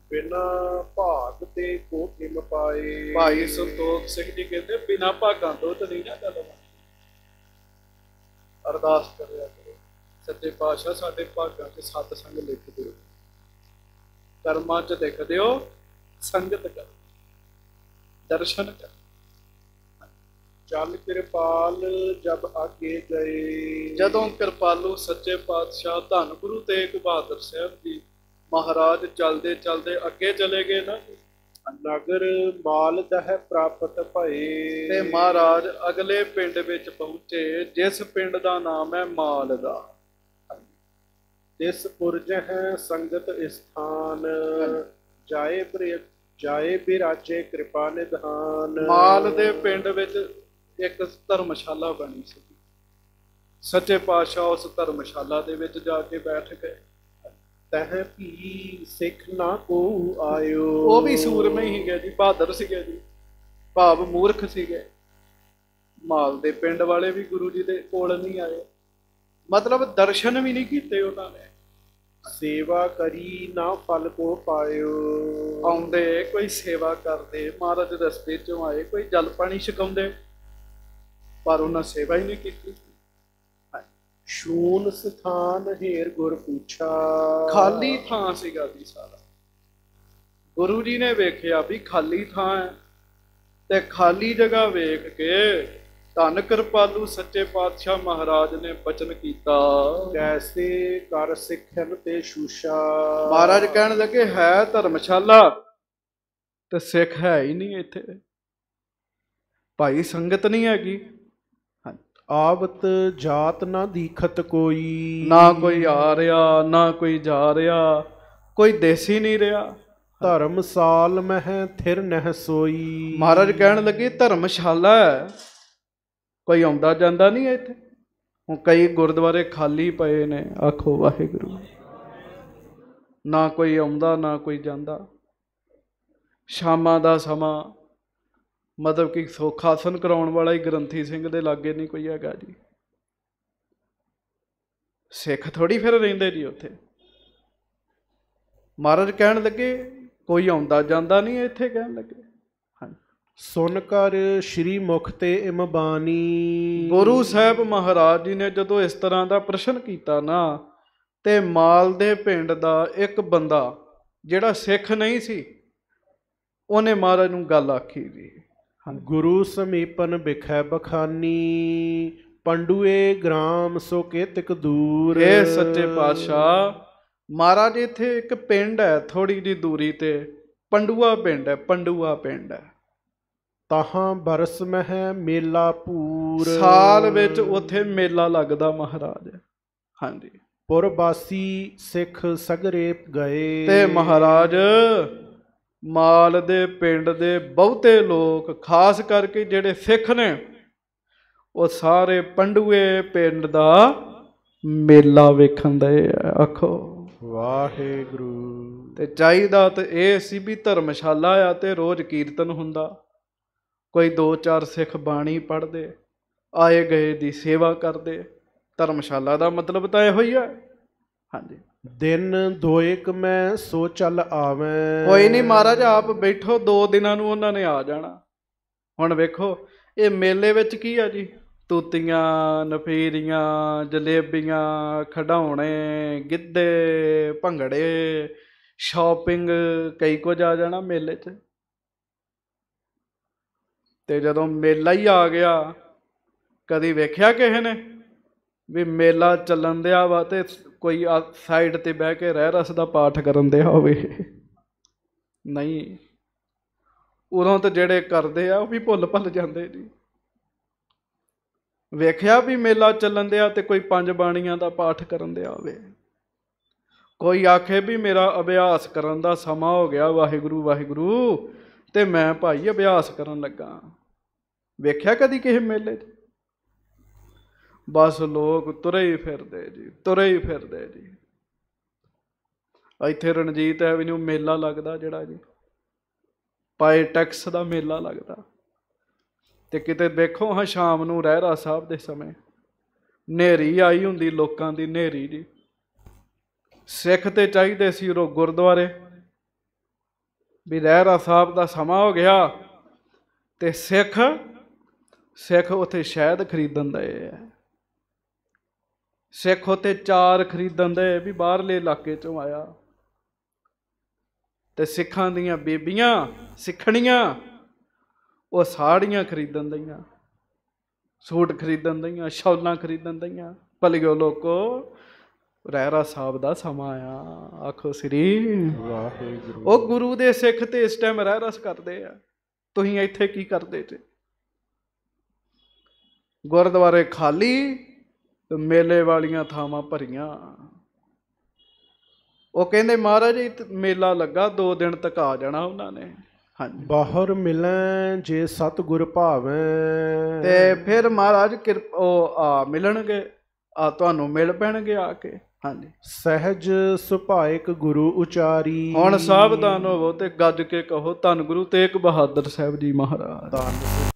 ਬਿਨਾ ਭਾਗ ਤੇ ਕੋਠੇ ਪਾਏ ਭਾਈ ਸੰਤੋਖ ਸਿੰਘ ਜੀ ਕਹਿੰਦੇ ਬਿਨਾ ਭਾਗਾਂ ਤੋਂ ਤਾਂ ਨਹੀਂ ਨਾ ਗੱਲ ਅਰਦਾਸ ਕਰਿਆ ਕਰੋ ਸੱਚੇ ਪਾਤਸ਼ਾਹ ਸਾਡੇ ਭਾਗਾਂ ਤੇ ਸਤ ਸੰਗ ਲਿਖ ਦਿਓ ਕਰਮਾਂ 'ਚ ਦੇਖ ਦਿਓ ਸੰਗਤ ਕਰ ਦਰਸ਼ਨ ਕਰ ਚੱਲ ਕਿਰਪਾਲ ਜਦ ਆਗੇ ਗਏ ਜਦੋਂ ਕਿਰਪਾਲੂ ਸੱਚੇ ਪਾਤਸ਼ਾਹ ਧੰਨ ਗੁਰੂ ਤੇਗ ਬਹਾਦਰ ਸਾਹਿਬ ਜੀ ਮਹਾਰਾਜ ਚਲਦੇ ਚਲਦੇ ਅੱਗੇ ਚਲੇ ਗਏ ਨਾ ਨਗਰ ਮਾਲ ਦਹਿ ਪ੍ਰਾਪਤ ਭਏ ਤੇ ਮਹਾਰਾਜ ਅਗਲੇ ਪਿੰਡ ਵਿੱਚ ਪਹੁੰਚੇ ਜਿਸ ਪਿੰਡ ਦਾ ਨਾਮ ਹੈ ਮਾਲ ਦਾ ਇਸ ਪੁਰਜ ਹੈ ਸੰਗਤ ਸਥਾਨ ਜਾਏ ਪ੍ਰੇ ਜਾਏ ਬਿਰਾਜੇ ਕਿਰਪਾ ਨਿਧਾਨ ਮਾਲ ਦੇ ਪਿੰਡ ਵਿੱਚ ਇੱਕ ਧਰਮਸ਼ਾਲਾ ਬਣੀ ਸੀ ਸੱਚੇ ਪਾਤਸ਼ਾਹ ਉਸ ਧਰਮਸ਼ਾਲਾ ਦੇ ਵਿੱਚ ਜਾ ਕੇ ਬੈਠ ਗਏ ਤਹ ਭੀ ਸਿੱਖ ਨਾ ਕੋ ਆਇਓ ਉਹ ਵੀ ਸੂਰਮੇ ਹੀ ਗਏ ਜੀ ਬਹਾਦਰ ਸੀਗੇ ਜੀ ਭਾਵ ਮੂਰਖ ਸੀਗੇ ਮਾਲ ਦੇ ਪਿੰਡ ਵਾਲੇ ਵੀ ਗੁਰੂ ਜੀ ਦੇ ਕੋਲ ਨਹੀਂ ਆਏ ਮਤਲਬ ਦਰਸ਼ਨ ਵੀ ਨਹੀਂ ਕੀਤੇ ਉਹਨਾਂ ਨੇ ਸੇਵਾ ਕਰੀ ਨਾ ਫਲ ਕੋ ਪਾਇਓ ਆਉਂਦੇ ਕੋਈ ਸੇਵਾ ਕਰਦੇ ਮਹਾਰਾਜ ਰਸਤੇ ਚੋਂ ਆਏ ਕੋਈ ਜਲ ਪਾਣੀ ਛਕਾਉਂਦੇ ਪਰ ਉਹਨਾਂ ਸੇਵਾ ਹੀ ਨਹੀਂ ਕੀਤੀ ਸ਼ੂਨ ਸਥਾਨ ਹੀਰ ਗੁਰ ਪੁੱਛਾ ਖਾਲੀ ਥਾਂ ਸੀਗਾ ਜੀ ਸਾਰਾ ਗੁਰੂ ਜੀ ਨੇ ਵੇਖਿਆ ਵੀ ਖਾਲੀ ਥਾਂ ਹੈ ਤੇ ਖਾਲੀ ਜਗ੍ਹਾ ਵੇਖ ਕੇ ਧੰਨ ਕਿਰਪਾਲੂ ਸੱਚੇ ਪਾਤਸ਼ਾਹ ਮਹਾਰਾਜ ਨੇ ਬਚਨ ਕੀਤਾ ਕੈਸੇ ਕਰ ਸਿੱਖਣ ਤੇ ਸ਼ੂਸ਼ਾ ਮਹਾਰਾਜ ਕਹਿਣ ਲੱਗੇ ਹੈ ਧਰਮਸ਼ਾਲਾ ਤੇ ਸਿੱਖ ਹੈ ਹੀ ਨਹੀਂ ਇੱਥੇ ਭਾਈ ਸੰਗਤ ਨਹੀਂ ਹੈਗੀ ਆਵਤ ਜਾਤ ਨਾ ਦੀਖਤ ਕੋਈ ਨਾ ਕੋਈ ਆ ਰਿਹਾ ਨਾ ਕੋਈ ਜਾ ਰਿਹਾ ਕੋਈ ਦੇਸੀ ਨਹੀਂ ਰਿਹਾ ਧਰਮਸਾਲ ਮਹਿ ਥਿਰ ਨਹਿ ਸੋਈ ਮਹਾਰਾਜ ਕਹਿਣ ਲੱਗੇ ਧਰਮਸ਼ਾਲਾ ਕੋਈ ਆਉਂਦਾ ਜਾਂਦਾ ਨਹੀਂ ਇੱਥੇ ਹੁਣ ਕਈ ਗੁਰਦੁਆਰੇ ਖਾਲੀ ਪਏ ਨੇ ਆਖੋ ਵਾਹਿਗੁਰੂ ਨਾ ਕੋਈ ਆਉਂਦਾ ਨਾ ਕੋਈ ਜਾਂਦਾ ਸ਼ਾਮਾਂ ਦਾ ਸਮਾਂ ਮਤਲਬ ਕਿ ਸੋਖਾਸਨ ਕਰਾਉਣ ਵਾਲਾ ਹੀ ਗ੍ਰੰਥੀ ਸਿੰਘ ਦੇ ਲਾਗੇ ਨਹੀਂ ਕੋਈ ਹੈਗਾ ਜੀ ਸਿੱਖ ਥੋੜੀ ਫਿਰ ਰਹਿੰਦੇ ਜੀ ਉੱਥੇ ਮਹਾਰਾਜ ਕਹਿਣ ਲੱਗੇ ਕੋਈ ਆਉਂਦਾ ਜਾਂਦਾ ਨਹੀਂ ਇੱਥੇ ਕਹਿਣ ਲੱਗੇ ਸੁਣ ਕਰ ਸ਼੍ਰੀ ਮੁਖ ਤੇ ਇਮ ਬਾਣੀ ਗੁਰੂ ਸਾਹਿਬ ਮਹਾਰਾਜ ਜੀ ਨੇ ਜਦੋਂ ਇਸ ਤਰ੍ਹਾਂ ਦਾ ਪ੍ਰਸ਼ਨ ਕੀਤਾ ਨਾ ਤੇ ਮਾਲ ਦੇ ਪਿੰਡ ਦਾ ਇੱਕ ਬੰਦਾ ਜਿਹੜਾ ਸਿੱਖ ਨਹੀਂ ਸੀ ਉਹਨੇ ਮਹਾਰਾਜ ਨੂੰ ਗੱਲ ਆਖੀ ਜੀ ਗੁਰੂ ਸਮੀਪਨ ਬਿਖੈ ਬਖਾਨੀ ਪੰਡੂਏ ਗ੍ਰਾਮ ਸੋ ਕੇਤਕ ਦੂਰ ਇਹ ਸੱਚੇ ਪਾਤਸ਼ਾਹ ਮਹਾਰਾਜ ਇੱਥੇ ਇੱਕ ਪਿੰਡ ਹੈ ਥੋੜੀ ਜੀ ਦੂਰੀ ਤੇ ਪੰਡੂਆ ਪਿੰਡ ਹੈ ਪੰਡੂਆ ਪਿੰਡ ਹੈ ਤਹਾਂ ਬਰਸ ਮਹਿ ਮੇਲਾ ਪੂਰ ਸਾਲ ਵਿੱਚ ਉੱਥੇ ਮੇਲਾ ਲੱਗਦਾ ਮਹਾਰਾਜ ਹਾਂਜੀ ਪੁਰਬਾਸੀ ਸਿੱਖ ਸਗਰੇ ਗਏ ਤੇ ਮਹਾਰਾਜ ਮਾਲ ਦੇ ਪਿੰਡ ਦੇ ਬਹੁਤੇ ਲੋਕ ਖਾਸ ਕਰਕੇ ਜਿਹੜੇ ਸਿੱਖ ਨੇ ਉਹ ਸਾਰੇ ਪੰਡੂਏ ਪਿੰਡ ਦਾ ਮੇਲਾ ਵੇਖਣ ਦੇ ਆਖੋ ਵਾਹਿਗੁਰੂ ਤੇ ਚਾਹੀਦਾ ਤੇ ਇਹ ਸੀ ਵੀ ਧਰਮਸ਼ਾਲਾ ਆ ਤੇ ਰੋਜ਼ ਕੀਰਤਨ ਹੁੰਦਾ ਕੋਈ ਦੋ ਚਾਰ ਸਿੱਖ ਬਾਣੀ ਪੜ੍ਹਦੇ ਆਏ ਗਏ ਦੀ ਸੇਵਾ ਕਰਦੇ ਧਰਮਸ਼ਾਲਾ ਦਾ ਮਤਲਬ ਤਾਂ ਇਹੋ ਹੀ ਆ ਹਾਂਜੀ ਦਿਨ ਦੋਇਕ ਮੈਂ ਸੋ ਚੱਲ ਆਵੇਂ ਕੋਈ ਨਹੀਂ ਮਹਾਰਾਜ ਆਪ ਬੈਠੋ ਦੋ ਦਿਨਾਂ ਨੂੰ ਉਹਨਾਂ ਨੇ ਆ ਜਾਣਾ ਹੁਣ ਵੇਖੋ ਇਹ ਮੇਲੇ ਵਿੱਚ ਕੀ ਆ ਜੀ ਤੂਤੀਆਂ ਨਫੇਰੀਆਂ ਜਲੇਬੀਆਂ ਖਡਾਉਣੇ ਗਿੱਧੇ ਭੰਗੜੇ ਸ਼ਾਪਿੰਗ ਕਈ ਕੁਝ ਆ ਜਾਣਾ ਮੇਲੇ 'ਚ ਤੇ ਜਦੋਂ ਮੇਲਾ ਹੀ ਆ ਗਿਆ ਕਦੀ ਵੇਖਿਆ ਕਿਸੇ ਨੇ ਵੀ ਮੇਲਾ ਚੱਲਣ ਦਿਆ ਵਾ ਤੇ ਕੋਈ ਸਾਈਡ ਤੇ ਬਹਿ ਕੇ ਰਹਿ ਰਸ ਦਾ ਪਾਠ ਕਰਨ ਦੇ ਹੋਵੇ ਨਹੀਂ ਉਦੋਂ ਤੇ ਜਿਹੜੇ ਕਰਦੇ ਆ ਉਹ ਵੀ ਭੁੱਲ ਭੱਲ ਜਾਂਦੇ ਜੀ ਵੇਖਿਆ ਵੀ ਮੇਲਾ ਚੱਲਣ ਦਿਆ ਤੇ ਕੋਈ ਪੰਜ ਬਾਣੀਆਂ ਦਾ ਪਾਠ ਕਰਨ ਦੇ ਆਵੇ ਕੋਈ ਆਖੇ ਵੀ ਮੇਰਾ ਅਭਿਆਸ ਕਰਨ ਦਾ ਸਮਾਂ ਹੋ ਗਿਆ ਵਾਹਿਗੁਰੂ ਵਾਹਿਗੁਰੂ ਤੇ ਮੈਂ ਭਾਈ ਅਭਿਆਸ ਕਰਨ ਲੱਗਾ ਵੇਖਿਆ ਕਦੀ ਕਿਸੇ ਮੇਲੇ 'ਤੇ ਬਸ ਲੋਕ ਤੁਰੇ ਹੀ ਫਿਰਦੇ ਜੀ ਤੁਰੇ ਹੀ ਫਿਰਦੇ ਜੀ ਇੱਥੇ ਰਣਜੀਤ ਐਵਨਿਊ ਮੇਲਾ ਲੱਗਦਾ ਜਿਹੜਾ ਜੀ ਪਾਏ ਟੈਕਸ ਦਾ ਮੇਲਾ ਲੱਗਦਾ ਤੇ ਕਿਤੇ ਵੇਖੋ ਹਾਂ ਸ਼ਾਮ ਨੂੰ ਰਹਿਰਾ ਸਾਹਿਬ ਦੇ ਸਮੇਂ ਨੇਰੀ ਆਈ ਹੁੰਦੀ ਲੋਕਾਂ ਦੀ ਨੇਰੀ ਜੀ ਸਿੱਖ ਤੇ ਚਾਹੀਦੇ ਸੀ ਉਹ ਗੁਰਦੁਆਰੇ ਵੀ ਰਹਿਰਾ ਸਾਹਿਬ ਦਾ ਸਮਾਂ ਹੋ ਗਿਆ ਤੇ ਸਿੱਖ ਸਿੱਖ ਉਥੇ ਸ਼ਹਿਦ ਖਰੀਦਣ ਦਾ ਹੈ ਸਿੱਖ ਉਤੇ ਚਾਰ ਖਰੀਦਣ ਦੇ ਵੀ ਬਾਹਰਲੇ ਇਲਾਕੇ ਚੋਂ ਆਇਆ ਤੇ ਸਿੱਖਾਂ ਦੀਆਂ ਬੇਬੀਆਂ ਸਿੱਖਣੀਆਂ ਉਹ ਸਾੜੀਆਂ ਖਰੀਦਣ ਦਈਆਂ ਸੂਟ ਖਰੀਦਣ ਦਈਆਂ ਸ਼ੌਲਾਂ ਖਰੀਦਣ ਦਈਆਂ ਭਲਿਓ ਲੋਕੋ ਰਹਿਰਾ ਸਾਹਿਬ ਦਾ ਸਮਾਂ ਆ ਆਖੋ ਸ੍ਰੀ ਵਾਹਿਗੁਰੂ ਉਹ ਗੁਰੂ ਦੇ ਸਿੱਖ ਤੇ ਇਸ ਟਾਈਮ ਰਹਿਰਸ ਕਰਦੇ ਆ ਤੁਸੀਂ ਇੱਥੇ ਕੀ ਕਰਦੇ ਤੇ ਗੁਰਦੁਆਰੇ ਖਾਲੀ ਮੇਲੇ ਵਾਲੀਆਂ ਥਾਵਾਂ ਭਰੀਆਂ ਉਹ ਕਹਿੰਦੇ ਮਹਾਰਾਜ ਜੀ ਮੇਲਾ ਲੱਗਾ 2 ਦਿਨ ਤੱਕ ਆ ਜਾਣਾ ਉਹਨਾਂ ਨੇ ਹਾਂਜੀ ਬਾਹਰ ਮਿਲਣ ਜੇ ਸਤਗੁਰ ਭਾਵੇਂ ਤੇ ਫਿਰ ਮਹਾਰਾਜ ਉਹ ਆ ਮਿਲਣਗੇ ਆ ਤੁਹਾਨੂੰ ਮਿਲ ਪੈਣਗੇ ਆ ਕੇ ਹਾਂਜੀ ਸਹਿਜ ਸੁਭਾਇਕ ਗੁਰੂ ਉਚਾਰੀ ਹੁਣ ਸਾਵਧਾਨ ਹੋਵੋ ਤੇ ਗੱਜ ਕੇ ਕਹੋ ਧੰਨ ਗੁਰੂ ਤੇਗ ਬਹਾਦਰ ਸਾਹਿਬ ਜੀ ਮਹਾਰਾਜ ਧੰਨ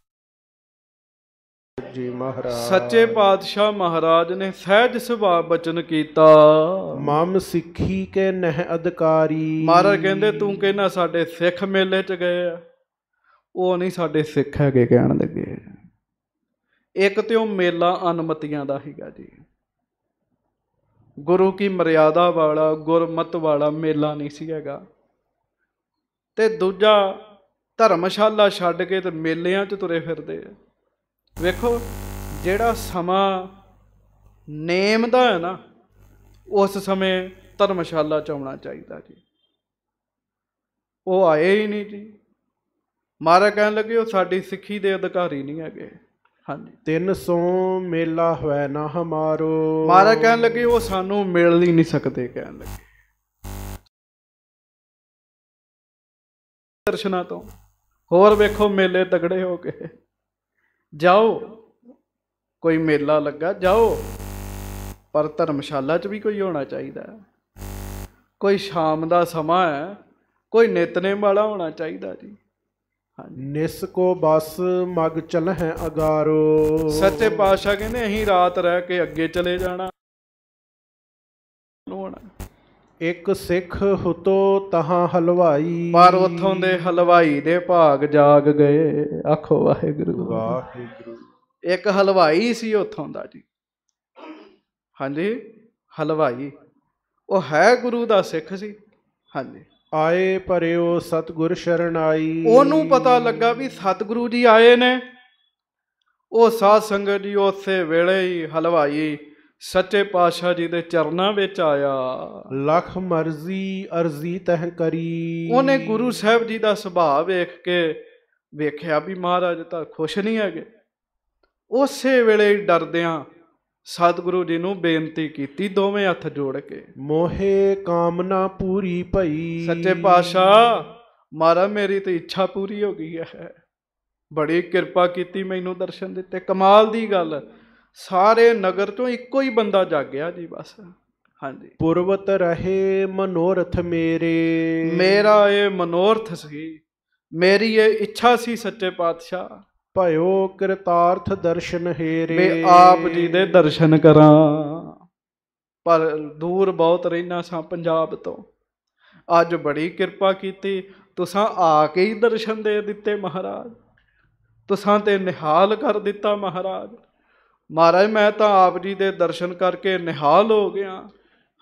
ਜੀ ਮਹਾਰਾਜ ਸੱਚੇ ਪਾਤਸ਼ਾਹ ਮਹਾਰਾਜ ਨੇ ਸਹਿਜ ਸੁਭਾਅ ਬਚਨ ਕੀਤਾ ਮਮ ਸਿੱਖੀ ਕੇ ਨਹਿ ਅਧਿਕਾਰੀ ਮਹਾਰਾਜ ਕਹਿੰਦੇ ਤੂੰ ਕਹਿਣਾ ਸਾਡੇ ਸਿੱਖ ਮੇਲੇ 'ਚ ਗਏ ਆ ਉਹ ਨਹੀਂ ਸਾਡੇ ਸਿੱਖ ਹੈਗੇ ਕਹਿਣ ਲੱਗੇ ਇੱਕ ਤੇ ਉਹ ਮੇਲਾ ਅਨਮਤੀਆਂ ਦਾ ਹੀਗਾ ਜੀ ਗੁਰੂ ਕੀ ਮਰਿਆਦਾ ਵਾਲਾ ਗੁਰਮਤ ਵਾਲਾ ਮੇਲਾ ਨਹੀਂ ਸੀ ਹੈਗਾ ਤੇ ਦੂਜਾ ਧਰਮਸ਼ਾਲਾ ਛੱਡ ਕੇ ਤੇ ਮੇਲਿਆਂ 'ਚ ਤੁਰੇ ਫਿਰਦੇ ਆ ਵੇਖੋ ਜਿਹੜਾ ਸਮਾਂ ਨੇਮ ਦਾ ਹੈ ਨਾ ਉਸ ਸਮੇਂ ਧਰਮਸ਼ਾਲਾ ਚ ਆਉਣਾ ਚਾਹੀਦਾ ਜੀ ਉਹ ਆਏ ਹੀ ਨਹੀਂ ਜੀ ਮਾਰਾ ਕਹਿਣ ਲੱਗੇ ਉਹ ਸਾਡੀ ਸਿੱਖੀ ਦੇ ਅਧਿਕਾਰੀ ਨਹੀਂ ਹੈਗੇ ਹਾਂਜੀ 300 ਮੇਲਾ ਹੋਇ ਨਾ ਹਮਾਰੋ ਮਾਰਾ ਕਹਿਣ ਲੱਗੇ ਉਹ ਸਾਨੂੰ ਮਿਲ ਹੀ ਨਹੀਂ ਸਕਦੇ ਕਹਿਣ ਲੱਗੇ ਦਰਸ਼ਨਾ ਤੋਂ ਹੋਰ ਵੇਖੋ ਮੇਲੇ ਤਗੜੇ ਹੋ ਕੇ ਜਾਓ ਕੋਈ ਮੇਲਾ ਲੱਗਾ ਜਾਓ ਪਰ ਧਰਮਸ਼ਾਲਾ 'ਚ ਵੀ ਕੋਈ ਹੋਣਾ ਚਾਹੀਦਾ ਕੋਈ ਸ਼ਾਮ ਦਾ ਸਮਾਂ ਹੈ ਕੋਈ ਨਿਤਨੇਮ ਵਾਲਾ ਹੋਣਾ ਚਾਹੀਦਾ ਜੀ ਨਿਸ ਕੋ ਬਸ ਮਗ ਚਲ ਹੈ ਅਗਾਰੋ ਸੱਚੇ ਪਾਤਸ਼ਾਹ ਕਹਿੰਦੇ ਅਸੀਂ ਰਾਤ ਰਹਿ ਕੇ ਅੱਗੇ ਚਲੇ ਜਾਣਾ ਲੋਣਾ ਇੱਕ ਸਿੱਖ ਹੁਤੋ ਤਹਾਂ ਹਲਵਾਈ ਪਰ ਉਥੋਂ ਦੇ ਹਲਵਾਈ ਦੇ ਭਾਗ ਜਾਗ ਗਏ ਆਖੋ ਵਾਹਿਗੁਰੂ ਵਾਹਿਗੁਰੂ ਇੱਕ ਹਲਵਾਈ ਸੀ ਉਥੋਂ ਦਾ ਜੀ ਹਾਂਜੀ ਹਲਵਾਈ ਉਹ ਹੈ ਗੁਰੂ ਦਾ ਸਿੱਖ ਸੀ ਹਾਂਜੀ ਆਏ ਪਰਿਓ ਸਤਗੁਰ ਸ਼ਰਨ ਆਈ ਉਹਨੂੰ ਪਤਾ ਲੱਗਾ ਵੀ ਸਤਗੁਰੂ ਜੀ ਆਏ ਨੇ ਉਹ ਸਾਧ ਸੰਗਤ ਜੀ ਉਸੇ ਵੇਲੇ ਹੀ ਹਲਵਾਈ ਸੱਚੇ ਪਾਤਸ਼ਾਹ ਜੀ ਦੇ ਚਰਨਾਂ ਵਿੱਚ ਆਇਆ ਲਖ ਮਰਜ਼ੀ ਅਰਜ਼ੀ ਤਹ ਕਰੀ ਉਹਨੇ ਗੁਰੂ ਸਾਹਿਬ ਜੀ ਦਾ ਸੁਭਾਅ ਵੇਖ ਕੇ ਵੇਖਿਆ ਵੀ ਮਹਾਰਾਜ ਤਾਂ ਖੁਸ਼ ਨਹੀਂ ਹੈਗੇ ਉਸੇ ਵੇਲੇ ਡਰਦਿਆਂ ਸਤਿਗੁਰੂ ਜੀ ਨੂੰ ਬੇਨਤੀ ਕੀਤੀ ਦੋਵੇਂ ਹੱਥ ਜੋੜ ਕੇ ਮੋਹੇ ਕਾਮਨਾ ਪੂਰੀ ਭਈ ਸੱਚੇ ਪਾਤਸ਼ਾਹ ਮਾਰਾ ਮੇਰੀ ਤੇ ਇੱਛਾ ਪੂਰੀ ਹੋ ਗਈ ਹੈ ਬੜੀ ਕਿਰਪਾ ਕੀਤੀ ਮੈਨੂੰ ਦਰਸ਼ਨ ਦਿੱਤੇ ਕਮਾਲ ਦੀ ਗੱਲ ਸਾਰੇ ਨਗਰ ਤੋਂ ਇੱਕੋ ਹੀ ਬੰਦਾ ਜਾਗਿਆ ਜੀ ਬਸ ਹਾਂਜੀ ਪੁਰਵਤ ਰਹੇ ਮਨੋਰਥ ਮੇਰੇ ਮੇਰਾ ਇਹ ਮਨੋਰਥ ਸੀ ਮੇਰੀ ਇਹ ਇੱਛਾ ਸੀ ਸੱਚੇ ਪਾਤਸ਼ਾਹ ਭਇਓ ਕਰਤਾਰਥ ਦਰਸ਼ਨ ਹੇਰੇ ਮੈਂ ਆਪ ਜੀ ਦੇ ਦਰਸ਼ਨ ਕਰਾਂ ਪਰ ਦੂਰ ਬਹੁਤ ਰਹਿਣਾ ਸਾਂ ਪੰਜਾਬ ਤੋਂ ਅੱਜ ਬੜੀ ਕਿਰਪਾ ਕੀਤੀ ਤੁਸਾਂ ਆ ਕੇ ਹੀ ਦਰਸ਼ਨ ਦੇ ਦਿੱਤੇ ਮਹਾਰਾਜ ਤੁਸਾਂ ਤੇ ਨਿਹਾਲ ਕਰ ਦਿੱਤਾ ਮਹਾਰਾਜ ਮਹਾਰਾਜ ਮੈਂ ਤਾਂ ਆਪ ਜੀ ਦੇ ਦਰਸ਼ਨ ਕਰਕੇ ਨਿਹਾਲ ਹੋ ਗਿਆ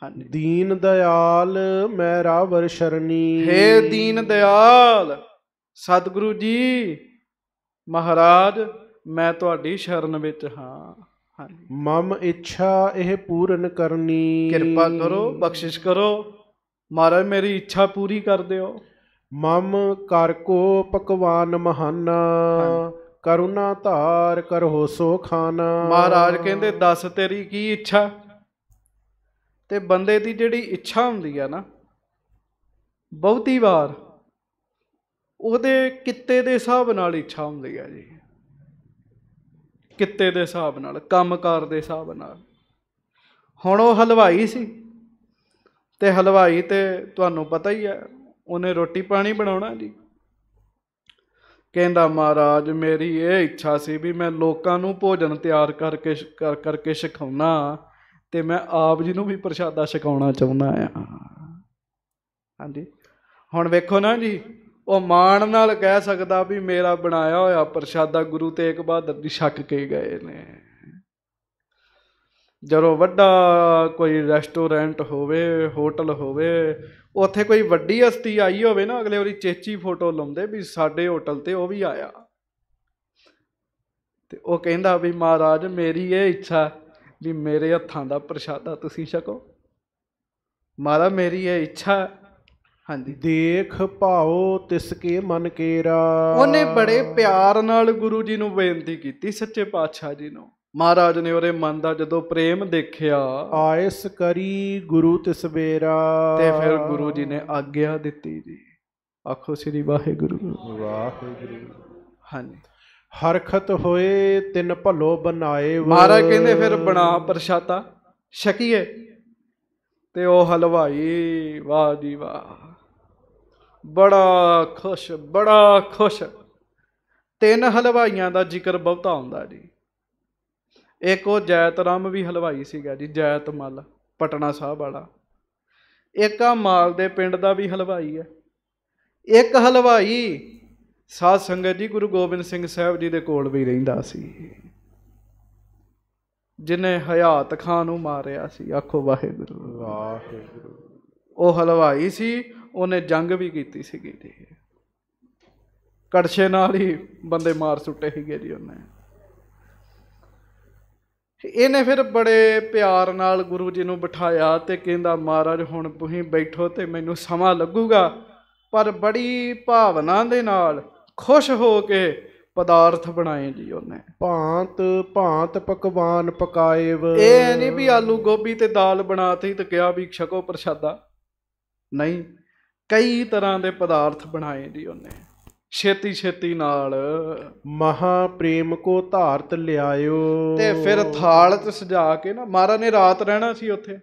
ਹਾਂਜੀ ਦੀਨ ਦਿਆਲ ਮੈਂ ਰਾਵਰ ਸ਼ਰਨੀ ਹੇ ਦੀਨ ਦਿਆਲ ਸਤਿਗੁਰੂ ਜੀ ਮਹਾਰਾਜ ਮੈਂ ਤੁਹਾਡੀ ਸ਼ਰਨ ਵਿੱਚ ਹਾਂ ਮਮ ਇੱਛਾ ਇਹ ਪੂਰਨ ਕਰਨੀ ਕਿਰਪਾ ਕਰੋ ਬਖਸ਼ਿਸ਼ ਕਰੋ ਮਹਾਰਾਜ ਮੇਰੀ ਇੱਛਾ ਪੂਰੀ ਕਰ ਦਿਓ ਮਮ ਕਰ ਕੋ ਪਕਵਾਨ ਮਹਾਨਾ ਕਰੁਣਾ ਧਾਰ ਕਰੋ ਸੋ ਖਾਨਾ ਮਹਾਰਾਜ ਕਹਿੰਦੇ ਦੱਸ ਤੇਰੀ ਕੀ ਇੱਛਾ ਤੇ ਬੰਦੇ ਦੀ ਜਿਹੜੀ ਇੱਛਾ ਹੁੰਦੀ ਆ ਨਾ ਬਹੁਤੀ ਵਾਰ ਉਹਦੇ ਕਿੱਤੇ ਦੇ ਹਿਸਾਬ ਨਾਲ ਇੱਛਾ ਹੁੰਦੀ ਆ ਜੀ ਕਿੱਤੇ ਦੇ ਹਿਸਾਬ ਨਾਲ ਕੰਮਕਾਰ ਦੇ ਹਿਸਾਬ ਨਾਲ ਹੁਣ ਉਹ ਹਲਵਾਈ ਸੀ ਤੇ ਹਲਵਾਈ ਤੇ ਤੁਹਾਨੂੰ ਪਤਾ ਹੀ ਆ ਉਹਨੇ ਰੋਟੀ ਪਾਣੀ ਬਣਾਉਣਾ ਜੀ ਕਹਿੰਦਾ ਮਹਾਰਾਜ ਮੇਰੀ ਇਹ ਇੱਛਾ ਸੀ ਵੀ ਮੈਂ ਲੋਕਾਂ ਨੂੰ ਭੋਜਨ ਤਿਆਰ ਕਰਕੇ ਕਰਕੇ ਸਿਖਾਉਣਾ ਤੇ ਮੈਂ ਆਪ ਜੀ ਨੂੰ ਵੀ ਪ੍ਰਸ਼ਾਦਾ ਸਿਖਾਉਣਾ ਚਾਹੁੰਦਾ ਆ ਹਾਂਜੀ ਹੁਣ ਵੇਖੋ ਨਾ ਜੀ ਉਹ ਮਾਣ ਨਾਲ ਕਹਿ ਸਕਦਾ ਵੀ ਮੇਰਾ ਬਣਾਇਆ ਹੋਇਆ ਪ੍ਰਸ਼ਾਦਾ ਗੁਰੂ ਤੇਗ ਬਹਾਦਰ ਜੀ ਛਕ ਕੇ ਗਏ ਨੇ ਜਦੋਂ ਵੱਡਾ ਕੋਈ ਰੈਸਟੋਰੈਂਟ ਹੋਵੇ ਹੋਟਲ ਹੋਵੇ ਉੱਥੇ ਕੋਈ ਵੱਡੀ ਹਸਤੀ ਆਈ ਹੋਵੇ ਨਾ ਅਗਲੇ ਵਾਰੀ ਚੇਚੀ ਫੋਟੋ ਲਾਉਂਦੇ ਵੀ ਸਾਡੇ ਹੋਟਲ ਤੇ ਉਹ ਵੀ ਆਇਆ ਤੇ ਉਹ ਕਹਿੰਦਾ ਵੀ ਮਹਾਰਾਜ ਮੇਰੀ ਇਹ ਇੱਛਾ ਵੀ ਮੇਰੇ ਹੱਥਾਂ ਦਾ ਪ੍ਰਸ਼ਾਦਾ ਤੁਸੀਂ ਛਕੋ ਮਾਰਾ ਮੇਰੀ ਇਹ ਇੱਛਾ ਹਾਂਜੀ ਦੇਖ ਪਾਓ ਤਿਸ ਕੇ ਮਨ ਕੇਰਾ ਉਹਨੇ ਬੜੇ ਪਿਆਰ ਨਾਲ ਗੁਰੂ ਜੀ ਨੂੰ ਬੇਨਤੀ ਕੀਤੀ ਸੱਚੇ ਪਾਤਸ਼ਾਹ ਜੀ ਨੂੰ ਮਹਾਰਾਜ ਨੇ ਉਹਦੇ ਮਨ ਦਾ ਜਦੋਂ ਪ੍ਰੇਮ ਦੇਖਿਆ ਆਇਸ ਕਰੀ ਗੁਰੂ ਬੇਰਾ ਤੇ ਫਿਰ ਗੁਰੂ ਜੀ ਨੇ ਆਗਿਆ ਦਿੱਤੀ ਜੀ ਆਖੋ ਸ੍ਰੀ ਵਾਹਿਗੁਰੂ ਵਾਹਿਗੁਰੂ ਹਾਂਜੀ ਹਰਖਤ ਹੋਏ ਤਿੰਨ ਭਲੋ ਬਣਾਏ ਮਹਾਰਾਜ ਕਹਿੰਦੇ ਫਿਰ ਬਣਾ ਪ੍ਰਸ਼ਾਤਾ ਛਕੀਏ ਤੇ ਉਹ ਹਲਵਾਈ ਵਾਹ ਜੀ ਵਾਹ ਬੜਾ ਖੁਸ਼ ਬੜਾ ਖੁਸ਼ ਤਿੰਨ ਹਲਵਾਈਆਂ ਦਾ ਜ਼ਿਕਰ ਬਹੁਤਾ ਹੁੰਦਾ ਜੀ ਇੱਕ ਉਹ ਜੈਤ ਰਾਮ ਵੀ ਹਲਵਾਈ ਸੀਗਾ ਜੀ ਜੈਤ ਮਲ ਪਟਨਾ ਸਾਹਿਬ ਵਾਲਾ ਇੱਕ ਆ ਮਾਲ ਦੇ ਪਿੰਡ ਦਾ ਵੀ ਹਲਵਾਈ ਹੈ ਇੱਕ ਹਲਵਾਈ ਸਾਧ ਸੰਗਤ ਜੀ ਗੁਰੂ ਗੋਬਿੰਦ ਸਿੰਘ ਸਾਹਿਬ ਜੀ ਦੇ ਕੋਲ ਵੀ ਰਹਿੰਦਾ ਸੀ ਜਿਨੇ ਹਯਾਤ ਖਾਨ ਨੂੰ ਮਾਰਿਆ ਸੀ ਆਖੋ ਵਾਹਿਗੁਰੂ ਵਾਹਿਗੁਰੂ ਉਹ ਹਲਵਾਈ ਸੀ ਉਹਨੇ ਜੰਗ ਵੀ ਕੀਤੀ ਸੀਗੀ ਜੀ ਕੜਛੇ ਨਾਲ ਹੀ ਬੰਦੇ ਮਾਰ ਸੁੱਟੇ ਸੀਗੇ ਜੀ ਉਹਨੇ ਇਹਨੇ ਫਿਰ ਬੜੇ ਪਿਆਰ ਨਾਲ ਗੁਰੂ ਜੀ ਨੂੰ ਬਿਠਾਇਆ ਤੇ ਕਹਿੰਦਾ ਮਹਾਰਾਜ ਹੁਣ ਤੁਸੀਂ ਬੈਠੋ ਤੇ ਮੈਨੂੰ ਸਮਾਂ ਲੱਗੂਗਾ ਪਰ ਬੜੀ ਭਾਵਨਾ ਦੇ ਨਾਲ ਖੁਸ਼ ਹੋ ਕੇ ਪਦਾਰਥ ਬਣਾਏ ਜੀ ਉਹਨੇ ਭਾਂਤ ਭਾਂਤ ਪਕਵਾਨ ਪਕਾਏਵ ਇਹ ਨਹੀਂ ਵੀ ਆਲੂ ਗੋਭੀ ਤੇ ਦਾਲ ਬਣਾਤੀ ਤੇ ਕਿਹਾ ਵੀ ਛਕੋ ਪ੍ਰਸ਼ਾਦਾ ਨਹੀਂ ਕਈ ਤਰ੍ਹਾਂ ਦੇ ਪਦਾਰਥ ਬਣਾਏ ਜੀ ਉਹਨੇ ਛੇਤੀ ਛੇਤੀ ਨਾਲ ਮਹਾ ਪ੍ਰੇਮ ਕੋ ਧਾਰਤ ਲਿਆਇਓ ਤੇ ਫਿਰ ਥਾਲ ਚ ਸਜਾ ਕੇ ਨਾ ਮਹਾਰਾ ਨੇ ਰਾਤ ਰਹਿਣਾ ਸੀ ਉੱਥੇ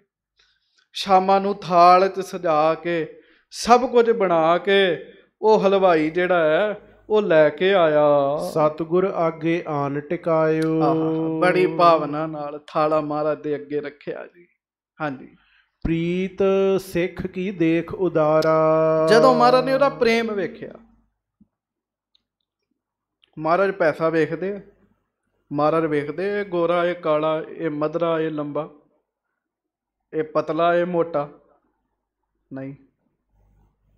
ਸ਼ਾਮਾਂ ਨੂੰ ਥਾਲ ਚ ਸਜਾ ਕੇ ਸਭ ਕੁਝ ਬਣਾ ਕੇ ਉਹ ਹਲਵਾਈ ਜਿਹੜਾ ਹੈ ਉਹ ਲੈ ਕੇ ਆਇਆ ਸਤਗੁਰ ਅੱਗੇ ਆਨ ਟਿਕਾਇਓ ਬੜੀ ਭਾਵਨਾ ਨਾਲ ਥਾਲਾ ਮਹਾਰਾ ਦੇ ਅੱਗੇ ਰੱਖਿਆ ਜੀ ਹਾਂਜੀ ਪ੍ਰੀਤ ਸਿੱਖ ਕੀ ਦੇਖ ਉਦਾਰਾ ਜਦੋਂ ਮਹਾਰਾ ਨੇ ਉਹਦਾ ਪ੍ਰੇਮ ਵੇਖਿਆ ਮਹਾਰਾਜ ਪੈਸਾ ਵੇਖਦੇ ਮਹਾਰਾਜ ਵੇਖਦੇ ਇਹ ਗੋਰਾ ਇਹ ਕਾਲਾ ਇਹ ਮਧਰਾ ਇਹ ਲੰਬਾ ਇਹ ਪਤਲਾ ਇਹ ਮੋਟਾ ਨਹੀਂ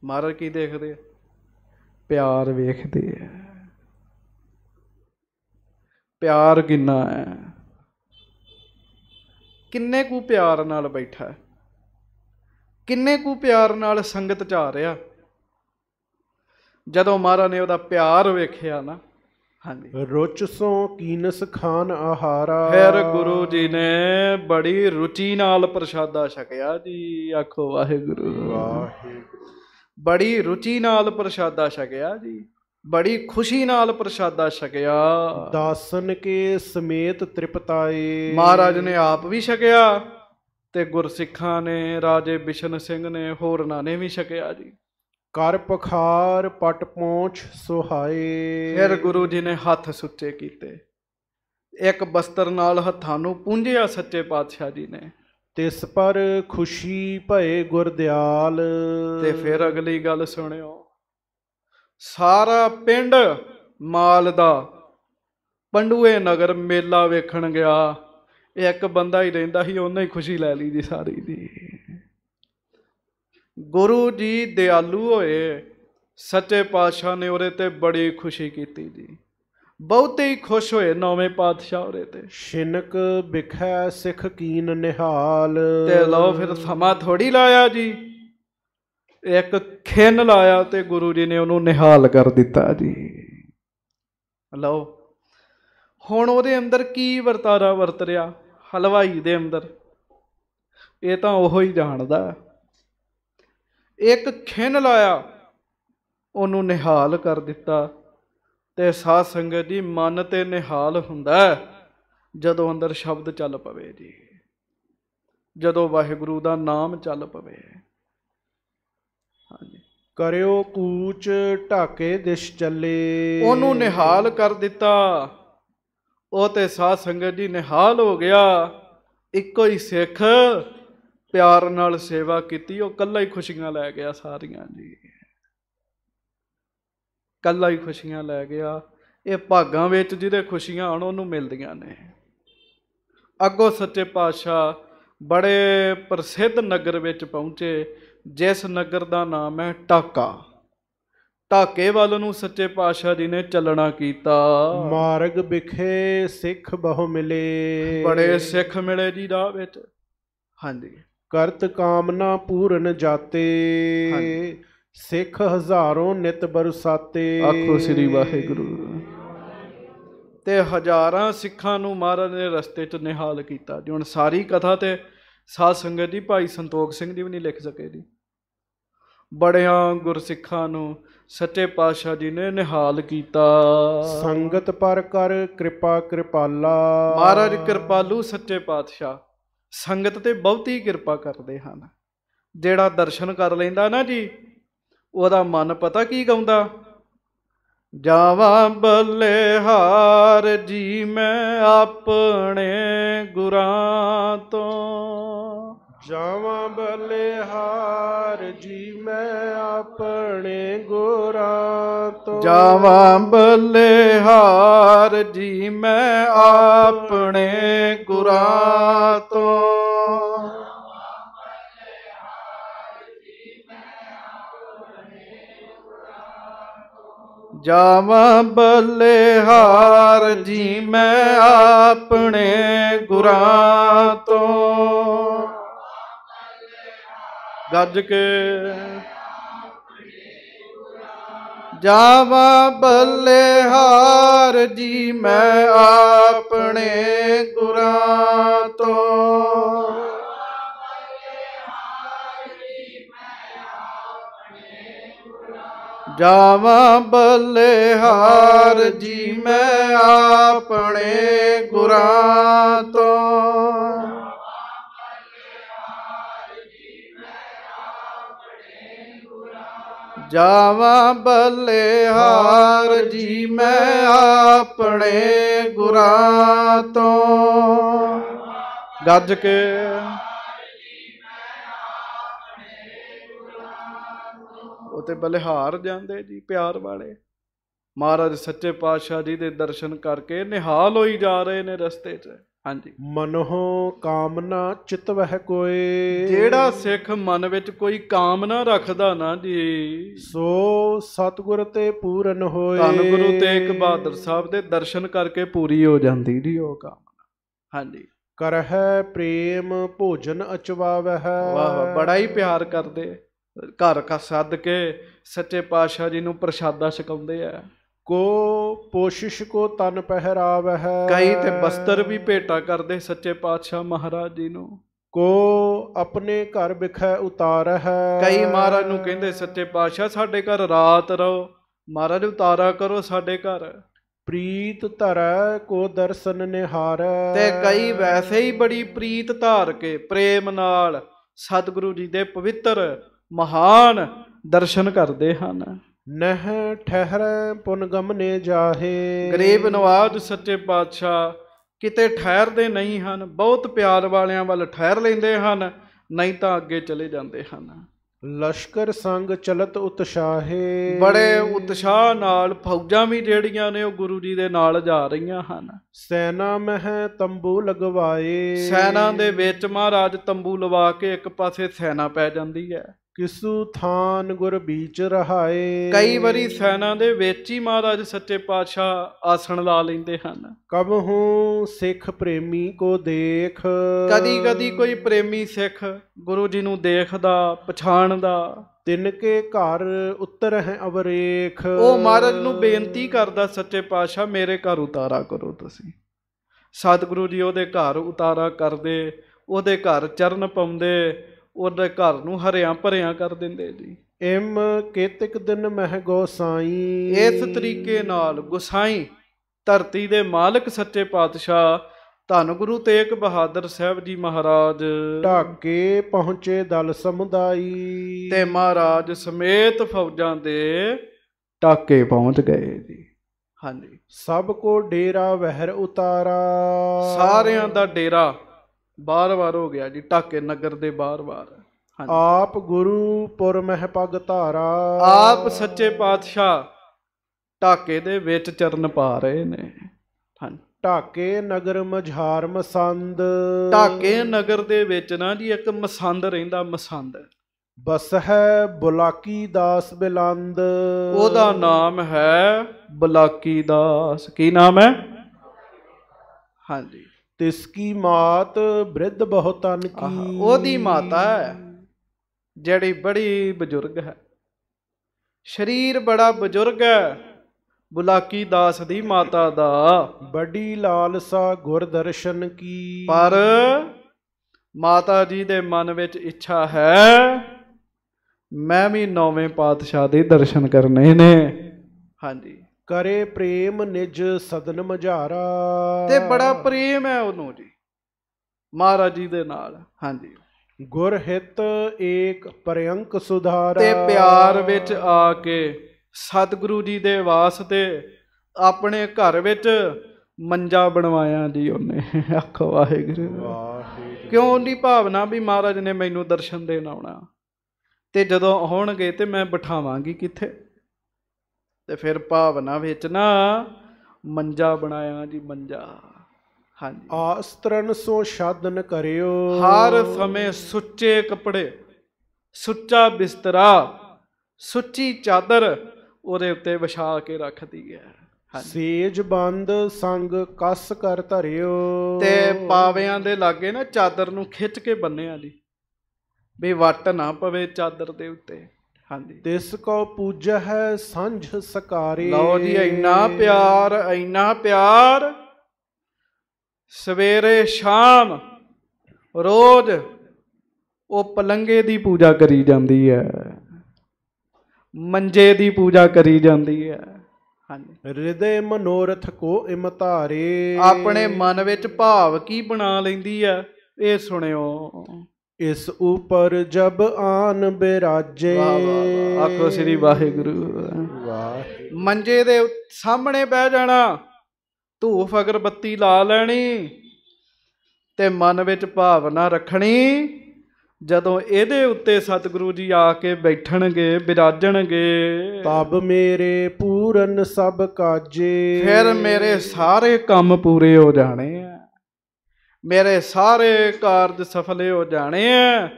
ਮਹਾਰਾਜ ਕੀ ਦੇਖਦੇ ਪਿਆਰ ਵੇਖਦੇ ਪਿਆਰ ਕਿੰਨਾ ਹੈ ਕਿੰਨੇ ਕੁ ਪਿਆਰ ਨਾਲ ਬੈਠਾ ਹੈ ਕਿੰਨੇ ਕੁ ਪਿਆਰ ਨਾਲ ਸੰਗਤ ਚ ਆ ਰਿਹਾ ਜਦੋਂ ਮਹਾਰਾਜ ਨੇ ਉਹਦਾ ਪਿਆਰ ਵੇਖਿਆ ਨਾ ਹਾਂਜੀ ਰੁਚ ਸੋ ਕੀਨਸ ਖਾਨ ਆਹਾਰਾ ਫਿਰ ਗੁਰੂ ਜੀ ਨੇ ਬੜੀ ਰੁਚੀ ਨਾਲ ਪ੍ਰਸ਼ਾਦਾ ਛਕਿਆ ਜੀ ਆਖੋ ਵਾਹਿਗੁਰੂ ਵਾਹਿਗੁਰੂ ਬੜੀ ਰੁਚੀ ਨਾਲ ਪ੍ਰਸ਼ਾਦਾ ਛਕਿਆ ਜੀ ਬੜੀ ਖੁਸ਼ੀ ਨਾਲ ਪ੍ਰਸ਼ਾਦਾ ਛਕਿਆ ਦਾਸਨ ਕੇ ਸਮੇਤ ਤ੍ਰਿਪਤਾਏ ਮਹਾਰਾਜ ਨੇ ਆਪ ਵੀ ਛਕਿਆ ਤੇ ਗੁਰਸਿੱਖਾਂ ਨੇ ਰਾਜੇ ਬਿਸ਼ਨ ਸਿੰਘ ਨੇ ਹੋਰਨਾਂ ਨੇ ਵੀ ਛਕਿਆ ਜੀ ਕਰ ਪਖਾਰ ਪਟ ਪਹੁੰਚ ਸੁਹਾਏ ਫਿਰ ਗੁਰੂ ਜੀ ਨੇ ਹੱਥ ਸੁੱਚੇ ਕੀਤੇ ਇੱਕ ਬਸਤਰ ਨਾਲ ਹੱਥਾਂ ਨੂੰ ਪੂੰਝਿਆ ਸੱਚੇ ਪਾਤਸ਼ਾਹ ਜੀ ਨੇ ਤਿਸ ਪਰ ਖੁਸ਼ੀ ਭਏ ਗੁਰਦਿਆਲ ਤੇ ਫਿਰ ਅਗਲੀ ਗੱਲ ਸੁਣਿਓ ਸਾਰਾ ਪਿੰਡ ਮਾਲ ਦਾ ਪੰਡੂਏ ਨਗਰ ਮੇਲਾ ਵੇਖਣ ਗਿਆ ਇੱਕ ਬੰਦਾ ਹੀ ਰਹਿੰਦਾ ਸੀ ਉਹਨੇ ਹੀ ਖੁਸ਼ੀ ਲੈ ਲਈ ਜੀ ਸਾਰੀ ਦੀ ਗੁਰੂ ਜੀ ਦਿਆਲੂ ਹੋਏ ਸੱਚੇ ਪਾਤਸ਼ਾਹ ਨੇ ਉਹਦੇ ਤੇ ਬੜੀ ਖੁਸ਼ੀ ਕੀਤੀ ਜੀ ਬਹੁਤੇ ਹੀ ਖੁਸ਼ ਹੋਏ ਨੌਵੇਂ ਪਾਤਸ਼ਾਹ ਉਹਦੇ ਤੇ ਸ਼ਿਨਕ ਵਿਖੈ ਸਿੱਖ ਕੀਨ ਨਿਹਾਲ ਤੇ ਲਓ ਫਿਰ ਸਮਾ ਥੋੜੀ ਲਾਇਆ ਜੀ ਇੱਕ ਖਿੰਨ ਲਾਇਆ ਤੇ ਗੁਰੂ ਜੀ ਨੇ ਉਹਨੂੰ ਨਿਹਾਲ ਕਰ ਦਿੱਤਾ ਜੀ ਲਓ ਹੁਣ ਉਹਦੇ ਅੰਦਰ ਕੀ ਵਰਤਾਰਾ ਵਰਤ ਰਿਹਾ ਹਲਵਾਈ ਦੇ ਅੰਦਰ ਇਹ ਤਾਂ ਉਹੋ ਹੀ ਜਾਣਦਾ ਇੱਕ ਖਿੰਨ ਲਾਇਆ ਉਹਨੂੰ ਨਿਹਾਲ ਕਰ ਦਿੱਤਾ ਤੇ ਸਾਧ ਸੰਗਤ ਦੀ ਮਨ ਤੇ ਨਿਹਾਲ ਹੁੰਦਾ ਜਦੋਂ ਅੰਦਰ ਸ਼ਬਦ ਚੱਲ ਪਵੇ ਜੀ ਜਦੋਂ ਵਾਹਿਗੁਰੂ ਦਾ ਨਾਮ ਚੱਲ ਪਵੇ ਹਾਂਜੀ ਕਰਿਓ ਕੂਚ ਢਾਕੇ ਦਿਸ਼ ਚੱਲੇ ਉਹਨੂੰ ਨਿਹਾਲ ਕਰ ਦਿੱਤਾ ਉਹ ਤੇ ਸਾਧ ਸੰਗਤ ਦੀ ਨਿਹਾਲ ਹੋ ਗਿਆ ਇੱਕੋ ਹੀ ਸਿੱਖ ਪਿਆਰ ਨਾਲ ਸੇਵਾ ਕੀਤੀ ਉਹ ਕੱਲਾ ਹੀ ਖੁਸ਼ੀਆਂ ਲੈ ਗਿਆ ਸਾਰੀਆਂ ਜੀ ਕੱਲਾ ਹੀ ਖੁਸ਼ੀਆਂ ਲੈ ਗਿਆ ਇਹ ਭਾਗਾਂ ਵਿੱਚ ਜਿਹਦੇ ਖੁਸ਼ੀਆਂ ਆਣ ਉਹਨੂੰ ਮਿਲਦੀਆਂ ਨੇ ਅੱਗੋ ਸੱਚੇ ਪਾਤਸ਼ਾਹ ਬੜੇ ਪ੍ਰਸਿੱਧ ਨਗਰ ਵਿੱਚ ਪਹੁੰਚੇ ਜਿਸ ਨਗਰ ਦਾ ਨਾਮ ਹੈ ਟਾਕਾ ਟਾਕੇ ਵੱਲ ਨੂੰ ਸੱਚੇ ਪਾਤਸ਼ਾਹ ਜੀ ਨੇ ਚੱਲਣਾ ਕੀਤਾ ਮਾਰਗ ਵਿਖੇ ਸਿੱਖ ਬਹੁ ਮਿਲੇ ਬੜੇ ਸਿੱਖ ਮਿਲੇ ਜੀ ਰਾਹ ਵਿੱਚ ਹਾਂਜੀ ਕਰਤ ਕਾਮਨਾ ਪੂਰਨ ਜਾਤੇ ਸਿੱਖ ਹਜ਼ਾਰੋਂ ਨਿਤ ਬਰਸਾਤੇ ਆਖੋ ਸ੍ਰੀ ਵਾਹਿਗੁਰੂ ਤੇ ਹਜ਼ਾਰਾਂ ਸਿੱਖਾਂ ਨੂੰ ਮਹਾਰਾਜ ਨੇ ਰਸਤੇ 'ਚ ਨਿਹਾਲ ਕੀਤਾ ਜੀ ਹੁਣ ਸਾਰੀ ਕਥਾ ਤੇ ਸਾਧ ਸੰਗਤ ਦੀ ਭਾਈ ਸੰਤੋਖ ਸਿੰਘ ਦੀ ਵੀ ਨਹੀਂ ਲਿਖ ਸਕੇ ਜੀ ਬੜਿਆਂ ਗੁਰਸਿੱਖਾਂ ਨੂੰ ਸੱਚੇ ਪਾਤਸ਼ਾਹ ਜੀ ਨੇ ਨਿਹਾਲ ਕੀਤਾ ਸੰਗਤ ਪਰ ਕਰ ਕਿਰਪਾ ਕਿਰਪਾਲਾ ਮਹਾਰਾਜ ਕਿਰਪਾਲੂ ਸੱਚੇ ਪਾਤਸ਼ਾਹ ਸੰਗਤ ਤੇ ਬਹੁਤੀ ਕਿਰਪਾ ਕਰਦੇ ਹਨ ਜਿਹੜਾ ਦਰਸ਼ਨ ਕਰ ਲੈਂਦਾ ਨਾ ਜੀ ਉਹਦਾ ਮਨ ਪਤਾ ਕੀ ਗਾਉਂਦਾ ਜਾਵਾ ਹਾਰ ਜੀ ਮੈਂ ਆਪਣੇ ਗੁਰਾਂ ਤੋਂ ਜਾਵਾਂ ਬਲਿਹਾਰ ਜੀ ਮੈਂ ਆਪਣੇ ਗੁਰਾਂ ਤੋਂ ਜਾਵਾਂ ਬਲਿਹਾਰ ਜੀ ਮੈਂ ਆਪਣੇ ਗੁਰਾਂ ਤੋਂ ਜਾਵਾਂ ਬਲਿਹਾਰ ਜੀ ਮੈਂ ਆਪਣੇ ਗੁਰਾਂ ਤੋਂ ਗੱਜ ਕੇ ਜਾਵਾ ਬੱਲੇ ਹਾਰ ਜੀ ਮੈਂ ਆਪਣੇ ਗੁਰਾਂ ਤੋਂ ਜਾਵਾ ਬੱਲੇ ਹਾਰ ਜੀ ਮੈਂ ਆਪਣੇ ਗੁਰਾਂ ਤੋਂ ਜਾਵਾਂ ਬਲੇਹਾਰ ਜੀ ਮੈਂ ਆਪਣੇ ਗੁਰਾਂ ਤੋਂ ਗੱਜ ਕੇ ਉਤੇ ਬਲਿਹਾਰ ਜਾਂਦੇ ਜੀ ਪਿਆਰ ਵਾਲੇ ਮਹਾਰਾਜ ਸੱਚੇ ਪਾਤਸ਼ਾਹ ਜੀ ਦੇ ਦਰਸ਼ਨ ਕਰਕੇ ਨਿਹਾਲ ਹੋਈ ਜਾ ਰਹੇ ਨੇ ਰਸਤੇ 'ਚ ਹਾਂਜੀ ਮਨੋ ਕਾਮਨਾ ਚਿਤ ਵਹਿ ਕੋਏ ਜਿਹੜਾ ਸਿੱਖ ਮਨ ਵਿੱਚ ਕੋਈ ਕਾਮਨਾ ਰੱਖਦਾ ਨਾ ਜੀ ਸੋ ਸਤਗੁਰ ਤੇ ਪੂਰਨ ਹੋਏ ਧੰਨ ਗੁਰੂ ਤੇਗ ਬਹਾਦਰ ਸਾਹਿਬ ਦੇ ਦਰਸ਼ਨ ਕਰਕੇ ਪੂਰੀ ਹੋ ਜਾਂਦੀ ਜੀ ਉਹ ਕਾਮਨਾ ਹਾਂਜੀ ਕਰਹਿ ਪ੍ਰੇਮ ਭੋਜਨ ਅਚਵਾਵਹਿ ਵਾਹ ਬੜਾ ਹੀ ਪਿਆਰ ਕਰਦੇ ਘਰ ਕਾ ਸੱਦ ਕੇ ਸੱਚੇ ਪਾਤਸ਼ਾਹ ਜੀ ਨੂੰ ਪ੍ਰਸ਼ਾਦਾ ਛਕਾਉਂਦੇ ਆ ਕੋ ਪੋਸ਼ਿਸ਼ ਕੋ ਤਨ ਪਹਿਰਾਵਹਿ ਕਈ ਤੇ ਬਸਤਰ ਵੀ ਭੇਟਾ ਕਰਦੇ ਸੱਚੇ ਪਾਤਸ਼ਾਹ ਮਹਾਰਾਜ ਜੀ ਨੂੰ ਕੋ ਆਪਣੇ ਘਰ ਵਿਖੇ ਉਤਾਰਹਿ ਕਈ ਮਹਾਰਾਜ ਨੂੰ ਕਹਿੰਦੇ ਸੱਚੇ ਪਾਤਸ਼ਾਹ ਸਾਡੇ ਘਰ ਰਾਤ ਰਹੋ ਮਹਾਰਾਜ ਉਤਾਰਾ ਕਰੋ ਸਾਡੇ ਘਰ ਪ੍ਰੀਤ ਧਰੈ ਕੋ ਦਰਸ਼ਨ ਨਿਹਾਰੈ ਤੇ ਕਈ ਵੈਸੇ ਹੀ ਬੜੀ ਪ੍ਰੀਤ ਧਾਰ ਕੇ ਪ੍ਰੇਮ ਨਾਲ ਸਤਿਗੁਰੂ ਜੀ ਦੇ ਪਵਿੱਤਰ ਮਹਾਨ ਦਰਸ਼ਨ ਕਰਦੇ ਹਨ ਨਹਿ ਠਹਿਰ ਪੁਨ ਗਮਨੇ ਜਾਹੇ ਗਰੀਬ ਨਵਾਜ ਸੱਚੇ ਪਾਤਸ਼ਾਹ ਕਿਤੇ ਠਹਿਰਦੇ ਨਹੀਂ ਹਨ ਬਹੁਤ ਪਿਆਰ ਵਾਲਿਆਂ ਵੱਲ ਠਹਿਰ ਲੈਂਦੇ ਹਨ ਨਹੀਂ ਤਾਂ ਅੱਗੇ ਚਲੇ ਜਾਂਦੇ ਹਨ ਲਸ਼ਕਰ ਸੰਗ ਚਲਤ ਉਤਸ਼ਾਹੇ ਬੜੇ ਉਤਸ਼ਾਹ ਨਾਲ ਫੌਜਾਂ ਵੀ ਜਿਹੜੀਆਂ ਨੇ ਉਹ ਗੁਰੂ ਜੀ ਦੇ ਨਾਲ ਜਾ ਰਹੀਆਂ ਹਨ ਸੈਨਾ ਮਹਿ ਤੰਬੂ ਲਗਵਾਏ ਸੈਨਾ ਦੇ ਵਿੱਚ ਮਹਾਰਾਜ ਤੰਬੂ ਲਵਾ ਕੇ ਇੱਕ ਪਾਸੇ ਸੈਨਾ ਪੈ ਜਾਂਦੀ ਹੈ ਕਿਸੂ ਥਾਨ ਗੁਰ ਬੀਚ ਰਹਾਏ ਕਈ ਵਾਰੀ ਸੈਨਾ ਦੇ ਵਿੱਚ ਹੀ ਮਹਾਰਾਜ ਸੱਚੇ ਪਾਤਸ਼ਾਹ ਆਸਣ ਲਾ ਲੈਂਦੇ ਹਨ ਕਬ ਹੂੰ ਸਿੱਖ ਪ੍ਰੇਮੀ ਕੋ ਦੇਖ ਕਦੀ ਕਦੀ ਕੋਈ ਪ੍ਰੇਮੀ ਸਿੱਖ ਗੁਰੂ ਜੀ ਨੂੰ ਦੇਖਦਾ ਪਛਾਣਦਾ ਤਿੰਨ ਕੇ ਘਰ ਉੱਤਰ ਹੈ ਅਵਰੇਖ ਉਹ ਮਹਾਰਾਜ ਨੂੰ ਬੇਨਤੀ ਕਰਦਾ ਸੱਚੇ ਪਾਤਸ਼ਾਹ ਮੇਰੇ ਘਰ ਉਤਾਰਾ ਕਰੋ ਤੁਸੀਂ ਸਤਿਗੁਰੂ ਜੀ ਉਹਦੇ ਘਰ ਉਤਾਰਾ ਕਰਦੇ ਉਹਦੇ ਘਰ ਚਰਨ ਪਾਉਂਦੇ ਉਹਦੇ ਘਰ ਨੂੰ ਹਰਿਆਂ ਭਰਿਆਂ ਕਰ ਦਿੰਦੇ ਜੀ ਇਮ ਕੇਤਿਕ ਦਿਨ ਮਹਿ ਗੋਸਾਈ ਇਸ ਤਰੀਕੇ ਨਾਲ ਗੋਸਾਈ ਧਰਤੀ ਦੇ ਮਾਲਕ ਸੱਚੇ ਪਾਤਸ਼ਾਹ ਧੰਨ ਗੁਰੂ ਤੇਗ ਬਹਾਦਰ ਸਾਹਿਬ ਜੀ ਮਹਾਰਾਜ ਢਾਕੇ ਪਹੁੰਚੇ ਦਲ ਸਮੁਦਾਈ ਤੇ ਮਹਾਰਾਜ ਸਮੇਤ ਫੌਜਾਂ ਦੇ ਢਾਕੇ ਪਹੁੰਚ ਗਏ ਜੀ ਹਾਂਜੀ ਸਭ ਕੋ ਡੇਰਾ ਵਹਿਰ ਉਤਾਰਾ ਸਾਰਿਆਂ ਦਾ ਡੇਰਾ ਬਾਰ-ਬਾਰ ਹੋ ਗਿਆ ਜੀ ਟਾਕੇ ਨਗਰ ਦੇ ਬਾਰ-ਬਾਰ ਆਪ ਗੁਰੂ ਪੁਰ ਮਹਿ ਪਗ ਧਾਰਾ ਆਪ ਸੱਚੇ ਪਾਤਸ਼ਾਹ ਟਾਕੇ ਦੇ ਵਿੱਚ ਚਰਨ ਪਾ ਰਹੇ ਨੇ ਹਾਂ ਟਾਕੇ ਨਗਰ ਮਝਾਰ ਮਸੰਦ ਟਾਕੇ ਨਗਰ ਦੇ ਵਿੱਚ ਨਾ ਜੀ ਇੱਕ ਮਸੰਦ ਰਹਿੰਦਾ ਮਸੰਦ ਬਸ ਹੈ ਬੁਲਾਕੀ ਦਾਸ ਬਿਲੰਦ ਉਹਦਾ ਨਾਮ ਹੈ ਬੁਲਾਕੀ ਦਾਸ ਕੀ ਨਾਮ ਹੈ ਹਾਂਜੀ ਤਿਸ ਕੀ ਮਾਤ ਬ੍ਰਿਧ ਬਹੁਤਨ ਕੀ ਉਹਦੀ ਮਾਤਾ ਹੈ ਜਿਹੜੀ ਬੜੀ ਬਜ਼ੁਰਗ ਹੈ ਸਰੀਰ ਬੜਾ ਬਜ਼ੁਰਗ ਹੈ ਬੁਲਾਕੀ ਦਾਸ ਦੀ ਮਾਤਾ ਦਾ ਬੜੀ ਲਾਲਸਾ ਗੁਰ ਦਰਸ਼ਨ ਕੀ ਪਰ ਮਾਤਾ ਜੀ ਦੇ ਮਨ ਵਿੱਚ ਇੱਛਾ ਹੈ ਮੈਂ ਵੀ ਨੌਵੇਂ ਪਾਤਸ਼ਾਹ ਦੇ ਦਰਸ਼ਨ ਕਰਨੇ ਨੇ ਹਾਂਜੀ ਕਰੇ ਪ੍ਰੇਮ ਨਿਜ ਸਦਨ ਮਝਾਰਾ ਤੇ ਬੜਾ ਪ੍ਰੇਮ ਹੈ ਉਹਨੂੰ ਜੀ ਮਹਾਰਾਜ ਜੀ ਦੇ ਨਾਲ ਹਾਂਜੀ ਗੁਰ ਹਿਤ ਏਕ ਪਰਯੰਕ ਸੁਧਾਰਾ ਤੇ ਪਿਆਰ ਵਿੱਚ ਆ ਕੇ ਸਤਿਗੁਰੂ ਜੀ ਦੇ ਵਾਸਤੇ ਆਪਣੇ ਘਰ ਵਿੱਚ ਮੰਜਾ ਬਣਵਾਇਆ ਜੀ ਉਹਨੇ ਆਖੋ ਵਾਹਿਗੁਰੂ ਕਿਉਂ ਦੀ ਭਾਵਨਾ ਵੀ ਮਹਾਰਾਜ ਨੇ ਮੈਨੂੰ ਦਰਸ਼ਨ ਦੇਣ ਆਉਣਾ ਤੇ ਜਦੋਂ ਹੋਣਗੇ ਤੇ ਮੈਂ ਬਿਠਾਵਾਂਗੀ ਕਿੱਥੇ ਤੇ ਫਿਰ ਭਾਵਨਾ ਵਿੱਚ ਨਾ ਮੰਜਾ ਬਣਾਇਆ ਜੀ ਮੰਜਾ ਹਾਂਜੀ ਆਸਤਰਨ ਸੋ ਸ਼ਾਦਨ ਕਰਿਓ ਹਰ ਸਮੇ ਸੁੱਚੇ ਕੱਪੜੇ ਸੁੱਚਾ ਬਿਸਤਰਾ ਸੁੱਚੀ ਚਾਦਰ ਉਹਦੇ ਉੱਤੇ ਵਿਛਾ ਕੇ ਰੱਖਦੀ ਹੈ ਸੇਜ ਬੰਦ ਸੰਗ ਕਸ ਕਰ ਧਰਿਓ ਤੇ ਪਾਵਿਆਂ ਦੇ ਲਾਗੇ ਨਾ ਚਾਦਰ ਨੂੰ ਖਿੱਚ ਕੇ ਬੰਨਿਆ ਜੀ ਵੀ ਵਟ ਨਾ ਪਵੇ ਚਾਦਰ ਦੇ ਉੱਤੇ ਹਾਂਜੀ ਤਿਸ ਕੋ ਪੂਜ ਹੈ ਸੰਝ ਸਕਾਰੇ ਲਓ ਜੀ ਇੰਨਾ ਪਿਆਰ ਇੰਨਾ ਪਿਆਰ ਸਵੇਰੇ ਸ਼ਾਮ ਰੋਜ਼ ਉਹ ਪਲੰਗੇ ਦੀ ਪੂਜਾ ਕਰੀ ਜਾਂਦੀ ਹੈ ਮੰਜੇ ਦੀ ਪੂਜਾ ਕਰੀ ਜਾਂਦੀ ਹੈ ਹਾਂਜੀ ਹਿਰਦੇ ਮਨੋਰਥ ਕੋ ਇਮਤਾਰੇ ਆਪਣੇ ਮਨ ਵਿੱਚ ਭਾਵ ਕੀ ਬਣਾ ਲੈਂਦੀ ਹੈ ਇਹ ਸੁਣਿਓ ਇਸ ਉਪਰ ਜਬ ਆਨ ਬਿਰਾਜੇ ਆਖੋ ਸ੍ਰੀ ਵਾਹਿਗੁਰੂ ਵਾਹ ਮੰਜੇ ਦੇ ਸਾਹਮਣੇ ਬਹਿ ਜਾਣਾ ਧੂਫ ਅਗਰਬੱਤੀ ਲਾ ਲੈਣੀ ਤੇ ਮਨ ਵਿੱਚ ਭਾਵਨਾ ਰੱਖਣੀ ਜਦੋਂ ਇਹਦੇ ਉੱਤੇ ਸਤਿਗੁਰੂ ਜੀ ਆ ਕੇ ਬੈਠਣਗੇ ਬਿਰਾਜਣਗੇ ਤਬ ਮੇਰੇ ਪੂਰਨ ਸਭ ਕਾਜੇ ਫਿਰ ਮੇਰੇ ਸਾਰੇ ਕੰਮ ਪੂਰੇ ਹੋ ਜਾਣੇ ਆ ਮੇਰੇ ਸਾਰੇ ਕਾਰਜ ਸਫਲੇ ਹੋ ਜਾਣੇ ਆ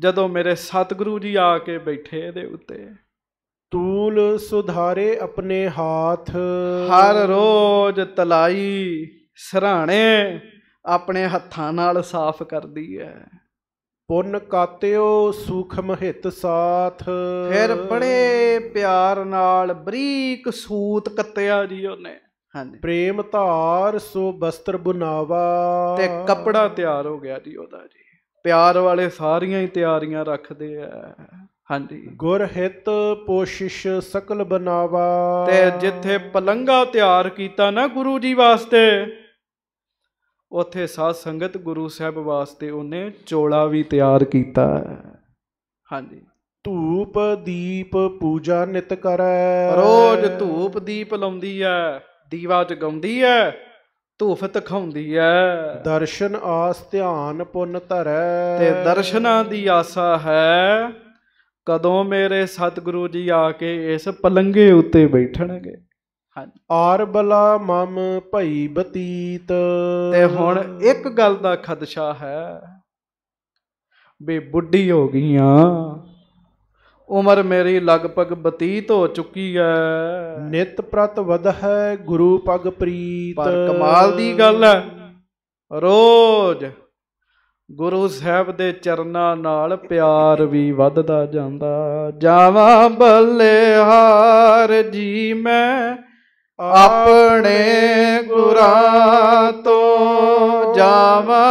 ਜਦੋਂ ਮੇਰੇ ਸਤਿਗੁਰੂ ਜੀ ਆ ਕੇ ਬੈਠੇ ਇਹਦੇ ਉੱਤੇ ਤੂਲ ਸੁਧਾਰੇ ਆਪਣੇ ਹੱਥ ਹਰ ਰੋਜ਼ ਤਲਾਈ ਸਰਾਣੇ ਆਪਣੇ ਹੱਥਾਂ ਨਾਲ ਸਾਫ਼ ਕਰਦੀ ਹੈ ਪੁੰਨ ਕਾਤਿਓ ਸੂਖਮ ਹਿਤ ਸਾਥ ਫਿਰ ਬੜੇ ਪਿਆਰ ਨਾਲ ਬਰੀਕ ਸੂਤ ਕੱਤਿਆ ਜੀ ਉਹਨੇ ਹਾਂਜੀ ਪ੍ਰੇਮ ਧਾਰ ਸੋ ਬਸਤਰ ਬੁਨਾਵਾ ਤੇ ਕਪੜਾ ਤਿਆਰ ਹੋ ਗਿਆ ਜੀ ਉਹਦਾ ਜੀ ਪਿਆਰ ਵਾਲੇ ਸਾਰੀਆਂ ਹੀ ਤਿਆਰੀਆਂ ਰੱਖਦੇ ਆ ਹਾਂਜੀ ਗੁਰ ਹਿਤ ਪੋਸ਼ਿਸ਼ ਸਕਲ ਬਨਾਵਾ ਤੇ ਜਿੱਥੇ ਪਲੰਗਾ ਤਿਆਰ ਕੀਤਾ ਨਾ ਗੁਰੂ ਜੀ ਵਾਸਤੇ ਉੱਥੇ ਸਾਧ ਸੰਗਤ ਗੁਰੂ ਸਾਹਿਬ ਵਾਸਤੇ ਉਹਨੇ ਚੋਲਾ ਵੀ ਤਿਆਰ ਕੀਤਾ ਹਾਂਜੀ ਧੂਪ ਦੀਪ ਪੂਜਾ ਨਿਤ ਕਰੈ ਰੋਜ਼ ਧੂਪ ਦੀਪ ਲਾਉਂਦੀ ਐ ਦੀਵਾ ਜਗਾਉਂਦੀ ਐ ਧੂਫ ਤਖਾਉਂਦੀ ਐ ਦਰਸ਼ਨ ਆਸ ਧਿਆਨ ਪੁੰਨ ਧਰੈ ਤੇ ਦਰਸ਼ਨਾਂ ਦੀ ਆਸਾ ਹੈ ਕਦੋਂ ਮੇਰੇ ਸਤਿਗੁਰੂ ਜੀ ਆ ਕੇ ਇਸ ਪਲੰਗੇ ਉੱਤੇ ਬੈਠਣਗੇ ਆਰ ਬਲਾ ਮਮ ਭਈ ਬਤੀਤ ਤੇ ਹੁਣ ਇੱਕ ਗੱਲ ਦਾ ਖਦਸ਼ਾ ਹੈ ਬੇ ਬੁੱਢੀ ਹੋ ਗਈਆਂ ਉਮਰ ਮੇਰੀ ਲਗਭਗ ਬਤੀਤ ਹੋ ਚੁੱਕੀ ਹੈ ਨਿਤ ਪ੍ਰਤ ਵਧ ਹੈ ਗੁਰੂ ਪਗ ਪ੍ਰੀਤ ਪਰ ਕਮਾਲ ਦੀ ਗੱਲ ਹੈ ਰੋਜ਼ ਗੁਰੂ ਸਾਹਿਬ ਦੇ ਚਰਨਾਂ ਨਾਲ ਪਿਆਰ ਵੀ ਵੱਧਦਾ ਜਾਂਦਾ ਜਾਵਾਂ ਬੱਲੇ ਹਾਰ ਜੀ ਮੈਂ ਆਪਣੇ ਗੁਰਾਂ ਤੋਂ ਜਾਵਾਂ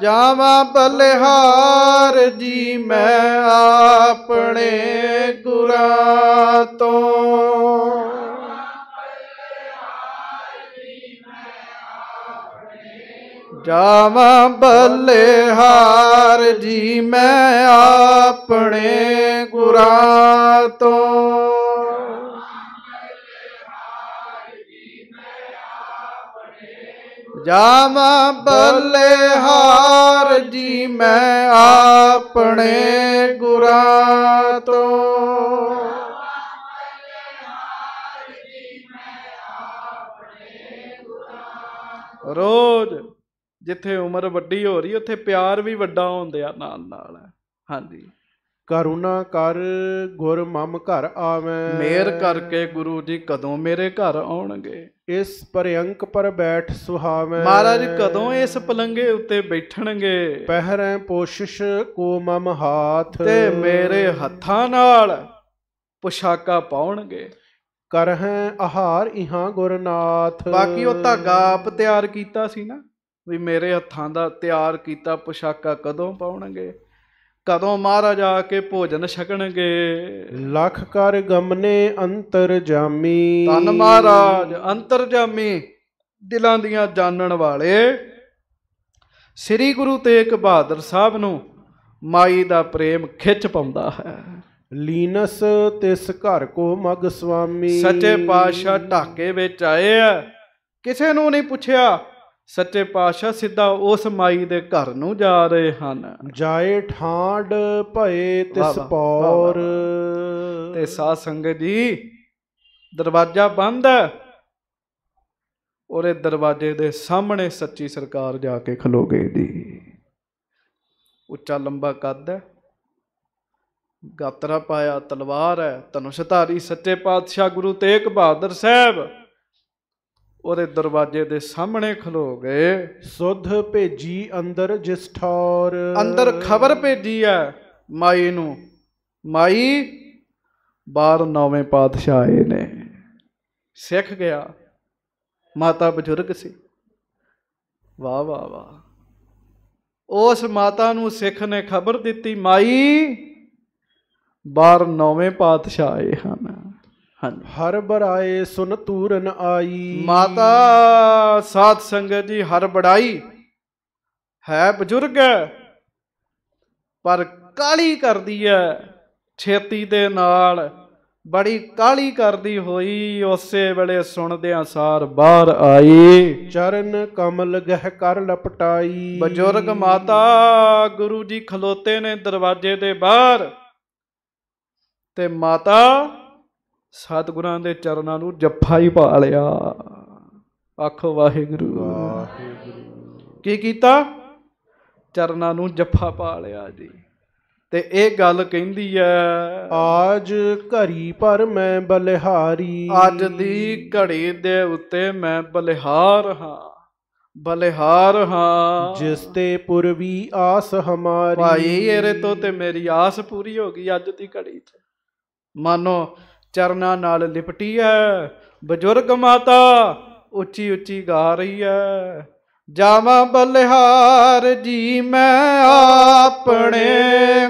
ਜਾਵਾਂ ਬਲਿਹਾਰ ਜੀ ਮੈਂ ਆਪਣੇ ਗੁਰਾਂ ਤੋਂ ਜਾਵਾਂ ਬਲਿਹਾਰ ਜੀ ਮੈਂ ਆਪਣੇ ਗੁਰਾਂ ਤੋਂ ਬੱਲੇ ਹਾਰ ਜੀ ਮੈਂ ਆਪਣੇ ਗੁਰਾਂ ਤੋਂ ਰੋਜ਼ ਜਿੱਥੇ ਉਮਰ ਵੱਡੀ ਹੋ ਰਹੀ ਉੱਥੇ ਪਿਆਰ ਵੀ ਵੱਡਾ ਹੁੰਦਿਆ ਨਾਲ ਨਾਲ ਹਾਂਜੀ ਕਰੁਣਾ ਕਰ ਗੁਰ ਮਮ ਘਰ ਆਵੇਂ ਮੇਰ ਕਰਕੇ ਗੁਰੂ ਜੀ ਕਦੋਂ ਮੇਰੇ ਘਰ ਆਉਣਗੇ ਇਸ ਪਰਯੰਕ ਪਰ ਬੈਠ ਸੁਹਾਵੇਂ ਮਹਾਰਾਜ ਕਦੋਂ ਇਸ ਪਲੰਗੇ ਉੱਤੇ ਬੈਠਣਗੇ ਪਹਿਰੈ ਪੋਸ਼ਿਸ਼ ਕੋ ਮਮ ਹਾਥ ਤੇ ਮੇਰੇ ਹੱਥਾਂ ਨਾਲ ਪੁਸ਼ਾਕਾ ਪਾਉਣਗੇ ਕਰਹਿ ਆਹਾਰ ਇਹਾਂ ਗੁਰਨਾਥ ਬਾਕੀ ਉਹ ਧਾਗਾ ਆਪ ਤਿਆਰ ਕੀਤਾ ਸੀ ਨਾ ਵੀ ਮੇਰੇ ਹੱਥਾਂ ਦਾ ਤਿਆਰ ਕੀਤਾ ਪੁਸ਼ਾਕਾ ਕਦੋਂ ਪਾਉਣਗੇ ਕਦੋਂ ਮਹਾਰਾਜ ਆ ਕੇ ਭੋਜਨ ਛਕਣਗੇ ਲੱਖ ਕਰ ਗਮਨੇ ਅੰਤਰ ਜਾਮੀ ਤਨ ਮਹਾਰਾਜ ਅੰਤਰ ਜਾਮੀ ਦਿਲਾਂ ਦੀਆਂ ਜਾਣਨ ਵਾਲੇ ਸ੍ਰੀ ਗੁਰੂ ਤੇਗ ਬਹਾਦਰ ਸਾਹਿਬ ਨੂੰ ਮਾਈ ਦਾ ਪ੍ਰੇਮ ਖਿੱਚ ਪਾਉਂਦਾ ਹੈ ਲੀਨਸ ਤਿਸ ਘਰ ਕੋ ਮਗ ਸੁਆਮੀ ਸੱਚੇ ਪਾਤਸ਼ਾਹ ਢਾਕੇ ਵਿੱਚ ਆਏ ਆ ਕਿਸੇ ਨੂੰ ਨਹੀਂ ਪੁੱਛਿਆ ਸੱਚੇ ਪਾਤਸ਼ਾਹ ਸਿੱਧਾ ਉਸ ਮਾਈ ਦੇ ਘਰ ਨੂੰ ਜਾ ਰਹੇ ਹਨ ਜਾਏ ਠਾਂਡ ਭਏ ਤਿਸ ਪੌਰ ਤੇ ਸਾਧ ਸੰਗਤ ਜੀ ਦਰਵਾਜ਼ਾ ਬੰਦ ਹੈ ਉਹਦੇ ਦਰਵਾਜ਼ੇ ਦੇ ਸਾਹਮਣੇ ਸੱਚੀ ਸਰਕਾਰ ਜਾ ਕੇ ਖਲੋ ਗਈ ਦੀ ਉੱਚਾ ਲੰਬਾ ਕੱਦ ਹੈ ਗਾਤਰਾ ਪਾਇਆ ਤਲਵਾਰ ਹੈ ਤਨੁਸ਼ਧਾਰੀ ਸੱਚੇ ਪਾਤਸ਼ਾਹ ਗੁਰੂ ਤੇਗ ਬਹਾਦਰ ਸਾਹਿਬ ਉਹਦੇ ਦਰਵਾਜ਼ੇ ਦੇ ਸਾਹਮਣੇ ਖਲੋ ਗਏ ਸੁਧ ਭੇਜੀ ਅੰਦਰ ਜਿਸ ਠੌਰ ਅੰਦਰ ਖਬਰ ਭੇਜੀ ਆ ਮਾਈ ਨੂੰ ਮਾਈ ਬਾਹਰ ਨੌਵੇਂ ਪਾਤਸ਼ਾਹ ਆਏ ਨੇ ਸਿੱਖ ਗਿਆ ਮਾਤਾ ਬਜ਼ੁਰਗ ਸੀ ਵਾਹ ਵਾਹ ਵਾਹ ਉਸ ਮਾਤਾ ਨੂੰ ਸਿੱਖ ਨੇ ਖਬਰ ਦਿੱਤੀ ਮਾਈ ਬਾਹਰ ਨੌਵੇਂ ਪਾਤਸ਼ਾਹ ਆਏ ਹਨ ਹਨ ਹਰ ਬੜਾਏ ਸੁਨ ਤੂਰਨ ਆਈ ਮਾਤਾ ਸਾਧ ਸੰਗਤ ਜੀ ਹਰ ਬੜਾਈ ਹੈ ਬਜ਼ੁਰਗ ਪਰ ਕਾਲੀ ਕਰਦੀ ਹੈ ਛੇਤੀ ਦੇ ਨਾਲ ਬੜੀ ਕਾਲੀ ਕਰਦੀ ਹੋਈ ਉਸੇ ਵੇਲੇ ਸੁਣਦਿਆਂ ਸਾਰ ਬਾਹਰ ਆਈ ਚਰਨ ਕਮਲ ਗਹਿ ਕਰ ਲਪਟਾਈ ਬਜ਼ੁਰਗ ਮਾਤਾ ਗੁਰੂ ਜੀ ਖਲੋਤੇ ਨੇ ਦਰਵਾਜ਼ੇ ਦੇ ਬਾਹਰ ਤੇ ਮਾਤਾ ਸਤਿਗੁਰਾਂ ਦੇ ਚਰਨਾਂ ਨੂੰ ਜੱਫਾ ਹੀ ਪਾ ਲਿਆ ਅੱਖ ਵਾਹਿਗੁਰੂ ਵਾਹਿਗੁਰੂ ਕੀ ਕੀਤਾ ਚਰਨਾਂ ਨੂੰ ਜੱਫਾ ਪਾ ਲਿਆ ਜੀ ਤੇ ਇਹ ਗੱਲ ਕਹਿੰਦੀ ਐ ਆਜ ਘੜੀ ਪਰ ਮੈਂ ਬਲਿਹਾਰੀ ਅੱਜ ਦੀ ਘੜੀ ਦੇ ਉੱਤੇ ਮੈਂ ਬਲਿਹਾਰ ਹਾਂ ਬਲਿਹਾਰ ਹਾਂ ਜਿਸ ਤੇ ਪੁਰਵੀ ਆਸ ਹਮਾਰੀ ਭਾਈ ਇਹਰੇ ਤੋਂ ਤੇ ਮੇਰੀ ਆਸ ਪੂਰੀ ਹੋ ਗਈ ਅੱਜ ਦੀ ਘੜੀ 'ਚ ਮਾਨੋ ਚਰਨਾਂ ਨਾਲ ਲਿਪਟੀ ਐ ਬਜ਼ੁਰਗ ਮਾਤਾ ਉੱਚੀ ਉੱਚੀ ਗਾ ਰਹੀ ਐ ਜਾਵਾਂ ਬਲਿਹਾਰ ਜੀ ਮੈਂ ਆਪਣੇ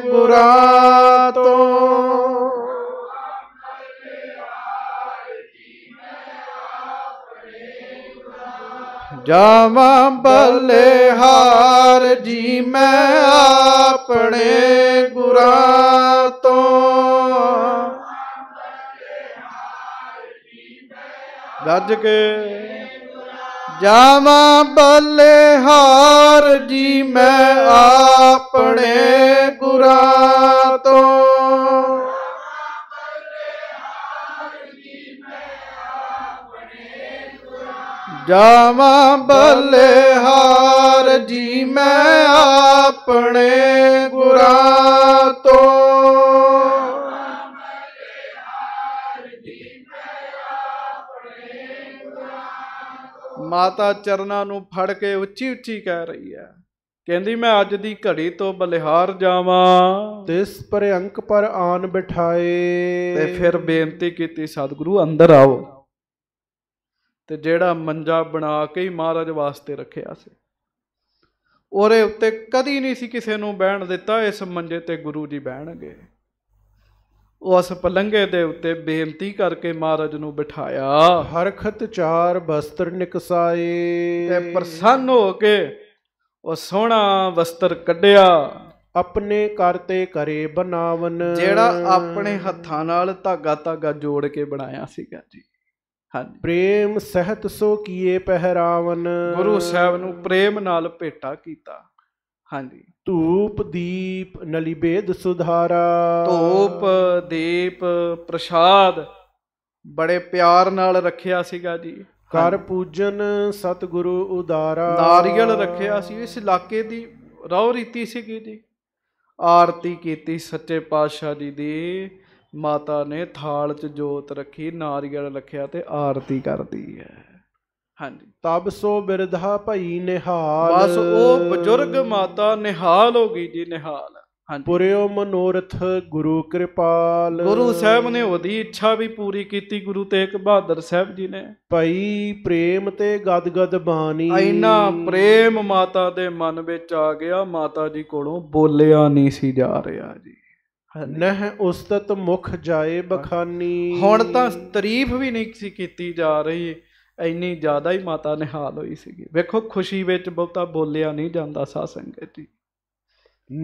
ਗੁਰਾਂ ਤੋਂ ਜਾਵਾਂ ਬਲਿਹਾਰ ਜੀ ਮੈਂ ਆਪਣੇ ਗੁਰਾਂ ਤੋਂ ਰੱਜ ਕੇ ਜਾਵਾਂ ਬੱਲੇ ਹਾਰ ਜੀ ਮੈਂ ਆਪਣੇ ਗੁਰਾ ਤੋਂ ਜਾਵਾਂ ਹਾਰ ਜੀ ਮੈਂ ਆਪਣੇ ਗੁਰਾਂ ਤੋਂ ਮਾਤਾ ਚਰਨਾਂ ਨੂੰ ਫੜ ਕੇ ਉੱਚੀ ਉੱਚੀ ਕਹਿ ਰਹੀ ਹੈ ਕਹਿੰਦੀ ਮੈਂ ਅੱਜ ਦੀ ਘੜੀ ਤੋਂ ਬਲਿਹਾਰ ਜਾਵਾਂ ਤਿਸ ਪਰਯੰਕ ਪਰ ਆਨ ਬਿਠਾਏ ਤੇ ਫਿਰ ਬੇਨਤੀ ਕੀਤੀ ਸਤਿਗੁਰੂ ਅੰਦਰ ਆਓ ਤੇ ਜਿਹੜਾ ਮੰਜਾ ਬਣਾ ਕੇ ਹੀ ਮਹਾਰਾਜ ਵਾਸਤੇ ਰੱਖਿਆ ਸੀ ਉਹਦੇ ਉੱਤੇ ਕਦੀ ਨਹੀਂ ਸੀ ਕਿਸੇ ਨੂੰ ਬਹਿਣ ਦਿੱਤਾ ਇਸ ਮੰਜੇ ਤੇ ਗੁਰੂ ਜੀ ਬਹਿਣਗੇ ਉਸ ਪਲੰਗੇ ਦੇ ਉੱਤੇ ਬੇਨਤੀ ਕਰਕੇ ਮਹਾਰਾਜ ਨੂੰ ਬਿਠਾਇਆ ਹਰਖਤ ਚਾਰ ਬਸਤਰ ਨਿਕਸਾਏ ਤੇ ਪ੍ਰਸੰਨ ਹੋ ਕੇ ਉਹ ਸੋਹਣਾ ਵਸਤਰ ਕੱਢਿਆ ਆਪਣੇ ਕਰਤੇ ਕਰੇ ਬਨਾਵਨ ਜਿਹੜਾ ਆਪਣੇ ਹੱਥਾਂ ਨਾਲ ਧਾਗਾ ਧਾਗਾ ਜੋੜ ਕੇ ਬਣਾਇਆ ਸੀਗਾ ਜੀ ਹਾਂਜੀ ਪ੍ਰੇਮ ਸਹਿਤ ਸੋ ਕੀਏ ਪਹਿਰਾਵਨ ਗੁਰੂ ਸਾਹਿਬ ਨੂੰ ਪ੍ਰੇਮ ਨਾਲ ਭੇਟਾ ਕੀਤਾ ਹਾਂਜੀ ਧੂਪ ਦੀਪ ਨਲੀਬੇਦ ਸੁਧਾਰਾ ਧੂਪ ਦੀਪ ਪ੍ਰਸ਼ਾਦ ਬੜੇ ਪਿਆਰ ਨਾਲ ਰੱਖਿਆ ਸੀਗਾ ਜੀ ਕਰ ਪੂਜਨ ਸਤਿਗੁਰੂ ਉਦਾਰਾ ਨਾਰੀਅਲ ਰੱਖਿਆ ਸੀ ਇਸ ਇਲਾਕੇ ਦੀ ਰੌ ਰੀਤੀ ਸੀਗੀ ਜੀ ਆਰਤੀ ਕੀਤੀ ਸੱਚੇ ਪਾਤਸ਼ਾਹ ਜੀ ਦੀ ਮਾਤਾ ਨੇ ਥਾਲ 'ਚ ਜੋਤ ਰੱਖੀ ਨਾਰੀਅਲ ਰੱਖਿਆ ਤੇ ਆਰਤੀ ਕਰਦੀ ਹੈ ਹਾਂਜੀ ਤਬ ਸੋ ਬਿਰਧਾ ਭਈ ਨਿਹਾਲ ਬਸ ਉਹ ਬਜ਼ੁਰਗ ਮਾਤਾ ਨਿਹਾਲ ਹੋ ਗਈ ਜੀ ਨਿਹਾਲ ਹਾਂਜੀ ਪੁਰਿਓ ਮਨੋਰਥ ਗੁਰੂ ਕਿਰਪਾਲ ਗੁਰੂ ਸਾਹਿਬ ਨੇ ਉਹਦੀ ਇੱਛਾ ਵੀ ਪੂਰੀ ਕੀਤੀ ਗੁਰੂ ਤੇਗ ਬਹਾਦਰ ਸਾਹਿਬ ਜੀ ਨੇ ਭਈ ਪ੍ਰੇਮ ਤੇ ਗਦਗਦ ਬਾਣੀ ਐਨਾ ਪ੍ਰੇਮ ਮਾਤਾ ਦੇ ਮਨ ਵਿੱਚ ਆ ਗਿਆ ਮਾਤਾ ਜੀ ਕੋਲੋਂ ਬੋਲਿਆ ਨਹੀਂ ਸੀ ਜਾ ਰਿਹਾ ਜੀ ਨਹ ਉਸਤਤ ਮੁਖ ਜਾਏ ਬਖਾਨੀ ਹੁਣ ਤਾਂ ਤਾਰੀਫ ਵੀ ਨਹੀਂ ਸੀ ਕੀਤੀ ਜਾ ਰਹੀ ਇੰਨੀ ਜ਼ਿਆਦਾ ਹੀ ਮਾਤਾ ਨਿਹਾਲ ਹੋਈ ਸੀਗੀ ਵੇਖੋ ਖੁਸ਼ੀ ਵਿੱਚ ਬਹੁਤਾ ਬੋਲਿਆ ਨਹੀਂ ਜਾਂਦਾ ਸਾਧ ਸੰਗਤ ਜੀ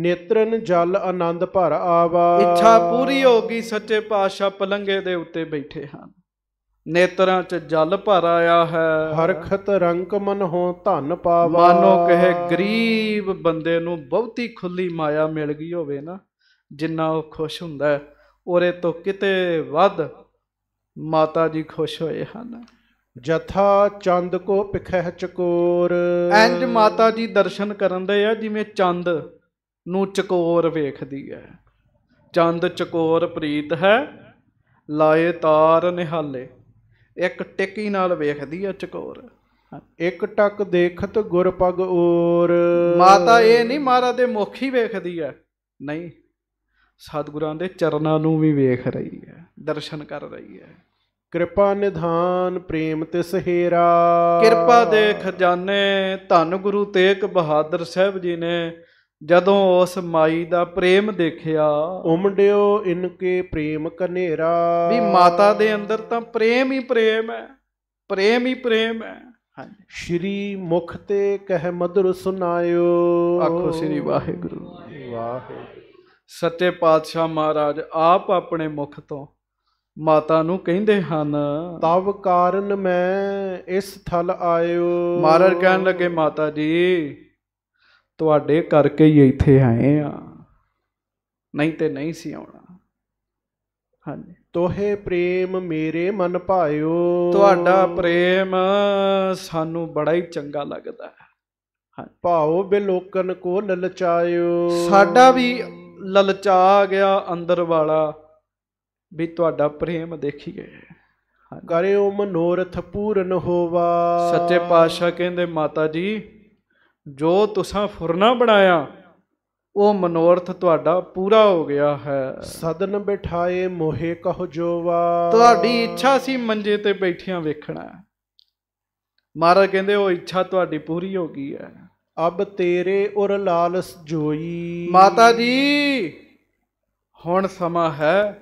ਨੇਤਰਨ ਜਲ ਆਨੰਦ ਭਰ ਆਵਾ ਇੱਛਾ ਪੂਰੀ ਹੋ ਗਈ ਸੱਚੇ ਪਾਤਸ਼ਾਹ ਪਲੰਗੇ ਦੇ ਉੱਤੇ ਬੈਠੇ ਹਨ ਨੇਤਰਾਂ 'ਚ ਜਲ ਭਰ ਆਇਆ ਹੈ ਹਰਖਤ ਰੰਗ ਮਨ ਹੋ ਧਨ ਪਾਵਾ ਮਾਨੋ ਕਹੇ ਗਰੀਬ ਬੰਦੇ ਨੂੰ ਬਹੁਤੀ ਖੁੱਲੀ ਮਾਇਆ ਮਿਲ ਗਈ ਹੋਵੇ ਨਾ ਜਿੰਨਾ ਉਹ ਖੁਸ਼ ਹੁੰਦਾ ਔਰੇ ਤੋਂ ਕਿਤੇ ਵੱਧ ਮਾਤਾ ਜੀ ਖੁਸ਼ ਹੋਏ ਹਨ ਜਥਾ ਚੰਦ ਕੋ ਪਿਖਹਿ ਚਕੋਰ ਇੰਜ ਮਾਤਾ ਜੀ ਦਰਸ਼ਨ ਕਰਨ ਦੇ ਆ ਜਿਵੇਂ ਚੰਦ ਨੂੰ ਚਕੋਰ ਵੇਖਦੀ ਹੈ ਚੰਦ ਚਕੋਰ ਪ੍ਰੀਤ ਹੈ ਲਾਏ ਤਾਰ ਨਿਹਾਲੇ ਇੱਕ ਟਿੱਕੀ ਨਾਲ ਵੇਖਦੀ ਹੈ ਚਕੋਰ ਇੱਕ ਟੱਕ ਦੇਖਤ ਗੁਰ ਪਗ ਔਰ ਮਾਤਾ ਇਹ ਨਹੀਂ ਮਹਾਰਾ ਦੇ ਮੁਖ ਹੀ ਵੇਖਦੀ ਹੈ ਨਹੀਂ ਸਤਿਗੁਰਾਂ ਦੇ ਚਰਨਾਂ ਨੂੰ ਵੀ ਵੇਖ ਰਹੀ ਹੈ ਦਰਸ਼ਨ ਕਰ ਰਹੀ ਹੈ ਕਿਰਪਾ ਨਿਧਾਨ ਪ੍ਰੇਮ ਤਿਸ ਹੇਰਾ ਕਿਰਪਾ ਦੇ ਖਜ਼ਾਨੇ ਧੰਨ ਗੁਰੂ ਤੇਗ ਬਹਾਦਰ ਸਾਹਿਬ ਜੀ ਨੇ ਜਦੋਂ ਉਸ ਮਾਈ ਦਾ ਪ੍ਰੇਮ ਦੇਖਿਆ ਉਮੜਿਓ ਇਨਕੇ ਪ੍ਰੇਮ ਕਨੇਰਾ ਵੀ ਮਾਤਾ ਦੇ ਅੰਦਰ ਤਾਂ ਪ੍ਰੇਮ ਹੀ ਪ੍ਰੇਮ ਹੈ ਪ੍ਰੇਮ ਹੀ ਪ੍ਰੇਮ ਹੈ ਹਾਂਜੀ ਸ਼੍ਰੀ ਮੁਖ ਤੇ ਕਹਿ ਮਧੁਰ ਸੁਨਾਇਓ ਆਖੋ ਸ੍ਰੀ ਵਾਹਿਗੁਰੂ ਵਾਹਿਗੁਰੂ ਸੱਚੇ ਪਾਤਸ਼ਾਹ ਮਹਾਰਾਜ ਆਪ ਆਪਣੇ ਮੁਖ ਤੋਂ ਮਾਤਾ ਨੂੰ ਕਹਿੰਦੇ ਹਨ ਤਵ ਕਾਰਨ ਮੈਂ ਇਸ ਥਲ ਆਇਓ ਮਹਾਰਾਜ ਕਹਿਣ ਲੱਗੇ ਮਾਤਾ ਜੀ ਤੁਹਾਡੇ ਕਰਕੇ ਹੀ ਇੱਥੇ ਆਏ ਆ ਨਹੀਂ ਤੇ ਨਹੀਂ ਸੀ ਆਉਣਾ ਹਾਂਜੀ ਤੋਹੇ ਪ੍ਰੇਮ ਮੇਰੇ ਮਨ ਭਾਇਓ ਤੁਹਾਡਾ ਪ੍ਰੇਮ ਸਾਨੂੰ ਬੜਾ ਹੀ ਚੰਗਾ ਲੱਗਦਾ ਹੈ ਭਾਉ ਬਿਲੋਕਨ ਕੋ ਲਲਚਾਇਓ ਸਾਡਾ ਵੀ ਲਲਚਾ ਗਿਆ ਅੰਦਰ ਵਾਲਾ ਵੀ ਤੁਹਾਡਾ ਪ੍ਰੇਮ ਦੇਖੀਏ ਕਰਿਓ ਮਨੋਰਥ ਪੂਰਨ ਹੋਵਾ ਸੱਚੇ ਪਾਤਸ਼ਾਹ ਕਹਿੰਦੇ ਮਾਤਾ ਜੀ ਜੋ ਤੁਸੀਂ ਫੁਰਨਾ ਬਣਾਇਆ ਉਹ ਮਨੋਰਥ ਤੁਹਾਡਾ ਪੂਰਾ ਹੋ ਗਿਆ ਹੈ ਸਦਨ ਬਿਠਾਏ ਮੋਹੇ ਕਹੋ ਜੋਵਾ ਤੁਹਾਡੀ ਇੱਛਾ ਸੀ ਮੰਜੇ ਤੇ ਬੈਠਿਆਂ ਵੇਖਣਾ ਮਹਾਰਾਜ ਕਹਿੰਦੇ ਉਹ ਇੱਛਾ ਤੁਹਾਡੀ ਪੂਰੀ ਹੋ ਗਈ ਹੈ ਅਬ ਤੇਰੇ ਔਰ ਲਾਲਸ ਜੋਈ ਮਾਤਾ ਜੀ ਹੁਣ ਸਮਾਂ ਹੈ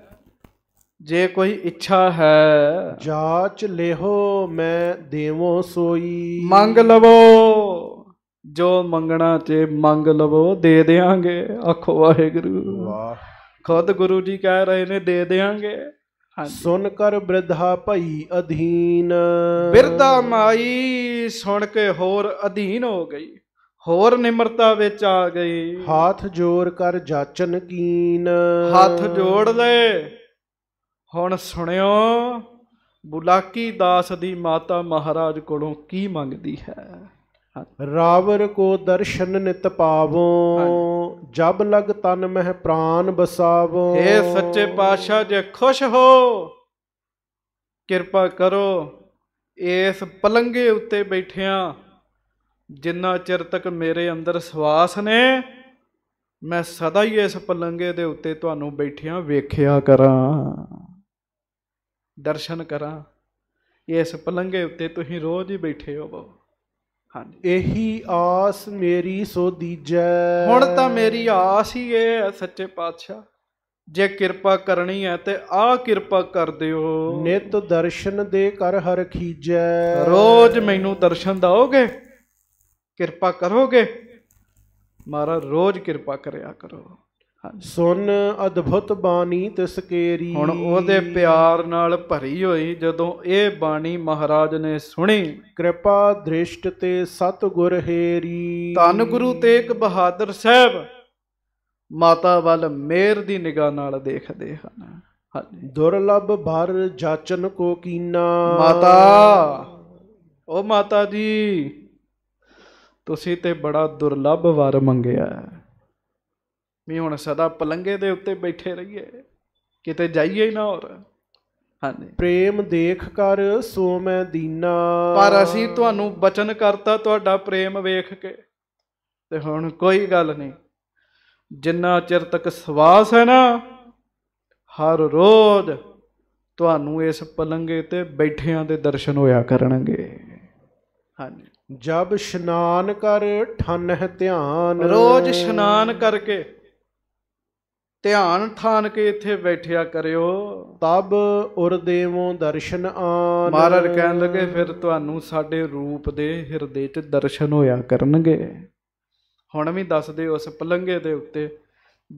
ਜੇ ਕੋਈ ਇੱਛਾ ਹੈ ਜਾਚ ਲਿਹੋ ਮੈਂ ਦੇਵੋ ਸੋਈ ਮੰਗ ਲਵੋ ਜੋ ਮੰਗਣਾ ਤੇ ਮੰਗ ਲਵੋ ਦੇ ਦੇਾਂਗੇ ਆਖੋ ਵਾਹਿਗੁਰੂ ਵਾਹ ਖੁਦ ਗੁਰੂ ਜੀ ਕਹਿ ਰਹੇ ਨੇ ਦੇ ਦੇਾਂਗੇ ਸੁਣ ਕਰ ਬ੍ਰਿਧਾ ਭਈ ਅਧੀਨ ਬਿਰਧਾ ਮਾਈ ਸੁਣ ਕੇ ਹੋਰ ਅਧੀਨ ਹੋ ਗਈ ਹੋਰ ਨਿਮਰਤਾ ਵਿੱਚ ਆ ਗਈ ਹੱਥ ਜੋੜ ਕਰ ਜਾਚਨ ਕੀਨ ਹੱਥ ਜੋੜ ਲੈ ਹੁਣ ਸੁਣਿਓ ਬੁਲਾਕੀ ਦਾਸ ਦੀ ਮਾਤਾ ਮਹਾਰਾਜ ਕੋਲੋਂ ਕੀ ਮੰਗਦੀ ਹੈ ਰਾਵਰ ਕੋ ਦਰਸ਼ਨ ਨਿਤ ਪਾਵੋ ਜਬ ਲਗ ਤਨ ਮਹਿ ਪ੍ਰਾਨ ਬਸਾਵੋ ਏ ਸੱਚੇ ਪਾਤਸ਼ਾਹ ਜੇ ਖੁਸ਼ ਹੋ ਕਿਰਪਾ ਕਰੋ ਇਸ ਪਲੰਗੇ ਉੱਤੇ ਬੈਠਿਆਂ ਜਿੰਨਾ ਚਿਰ ਤੱਕ ਮੇਰੇ ਅੰਦਰ ਸਵਾਸ ਨੇ ਮੈਂ ਸਦਾ ਹੀ ਇਸ ਪਲੰਗੇ ਦੇ ਉੱਤੇ ਤੁਹਾਨੂੰ ਬੈਠਿਆਂ ਵੇਖਿਆ ਕਰਾਂ ਦਰਸ਼ਨ ਕਰਾਂ ਇਸ ਪਲੰਘੇ ਉੱਤੇ ਤੁਸੀਂ ਰੋਜ਼ ਹੀ ਬੈਠੇ ਬਾਬਾ ਹਾਂਜੀ ਇਹੀ ਆਸ ਮੇਰੀ ਸੋ ਦੀਜੈ ਹੁਣ ਤਾਂ ਮੇਰੀ ਆਸ ਹੀ ਇਹ ਸੱਚੇ ਪਾਤਸ਼ਾਹ ਜੇ ਕਿਰਪਾ ਕਰਨੀ ਹੈ ਤੇ ਆਹ ਕਿਰਪਾ ਕਰ ਦਿਓ ਨਿਤ ਦਰਸ਼ਨ ਦੇ ਕਰ ਹਰ ਖੀਜੈ ਰੋਜ਼ ਮੈਨੂੰ ਦਰਸ਼ਨ ਦਿਓਗੇ ਕਿਰਪਾ ਕਰੋਗੇ ਮਾਰਾ ਰੋਜ਼ ਕਿਰਪਾ ਕਰਿਆ ਕਰੋ ਸੁਨ ਅਦਭੁਤ ਬਾਣੀ ਤਿਸ ਕੇਰੀ ਹੁਣ ਉਹਦੇ ਪਿਆਰ ਨਾਲ ਭਰੀ ਹੋਈ ਜਦੋਂ ਇਹ ਬਾਣੀ ਮਹਾਰਾਜ ਨੇ ਸੁਣੀ ਕਿਰਪਾ ਦ੍ਰਿਸ਼ਟ ਤੇ ਸਤ ਗੁਰ ਹੇਰੀ ਧੰਨ ਗੁਰੂ ਤੇਗ ਬਹਾਦਰ ਸਾਹਿਬ ਮਾਤਾ ਵੱਲ ਮੇਰ ਦੀ ਨਿਗਾਹ ਨਾਲ ਦੇਖਦੇ ਹਨ ਦੁਰਲਭ ਭਰ ਜਾਚਨ ਕੋ ਕੀਨਾ ਮਾਤਾ ਓ ਮਾਤਾ ਜੀ ਤੁਸੀਂ ਤੇ ਬੜਾ ਦੁਰਲਭ ਵਰ ਮੰਗਿਆ ਹੈ ਵੀ ਹੁਣ ਸਦਾ ਪਲੰਗੇ ਦੇ ਉੱਤੇ ਬੈਠੇ ਰਹੀਏ ਕਿਤੇ ਜਾਈਏ ਹੀ ਨਾ ਹੋਰ ਹਾਂਜੀ ਪ੍ਰੇਮ ਦੇਖ ਕਰ ਸੋ ਮੈਂ ਦੀਨਾ ਪਰ ਅਸੀਂ ਤੁਹਾਨੂੰ ਬਚਨ ਕਰਤਾ ਤੁਹਾਡਾ ਪ੍ਰੇਮ ਵੇਖ ਕੇ ਤੇ ਹੁਣ ਕੋਈ ਗੱਲ ਨਹੀਂ ਜਿੰਨਾ ਚਿਰ ਤੱਕ ਸਵਾਸ ਹੈ ਨਾ ਹਰ ਰੋਜ਼ ਤੁਹਾਨੂੰ ਇਸ ਪਲੰਗੇ ਤੇ ਬੈਠਿਆਂ ਦੇ ਦਰਸ਼ਨ ਹੋਇਆ ਕਰਨਗੇ ਹਾਂਜੀ ਜਬ ਇਸ਼ਨਾਨ ਕਰ ਠਨਹਿ ਧਿਆਨ ਰੋਜ਼ ਇਸ਼ਨਾਨ ਕਰਕੇ ਧਿਆਨ ਥਾਨ ਕੇ ਇੱਥੇ ਬੈਠਿਆ ਕਰਿਓ ਤਬ ਉਰ ਦੇਵੋਂ ਦਰਸ਼ਨ ਆਨ ਮਹਾਰਾਜ ਕਹਿਣ ਲੱਗੇ ਫਿਰ ਤੁਹਾਨੂੰ ਸਾਡੇ ਰੂਪ ਦੇ ਹਿਰਦੇ 'ਚ ਦਰਸ਼ਨ ਹੋਇਆ ਕਰਨਗੇ ਹੁਣ ਵੀ ਦੱਸਦੇ ਉਸ ਪਲੰਗੇ ਦੇ ਉੱਤੇ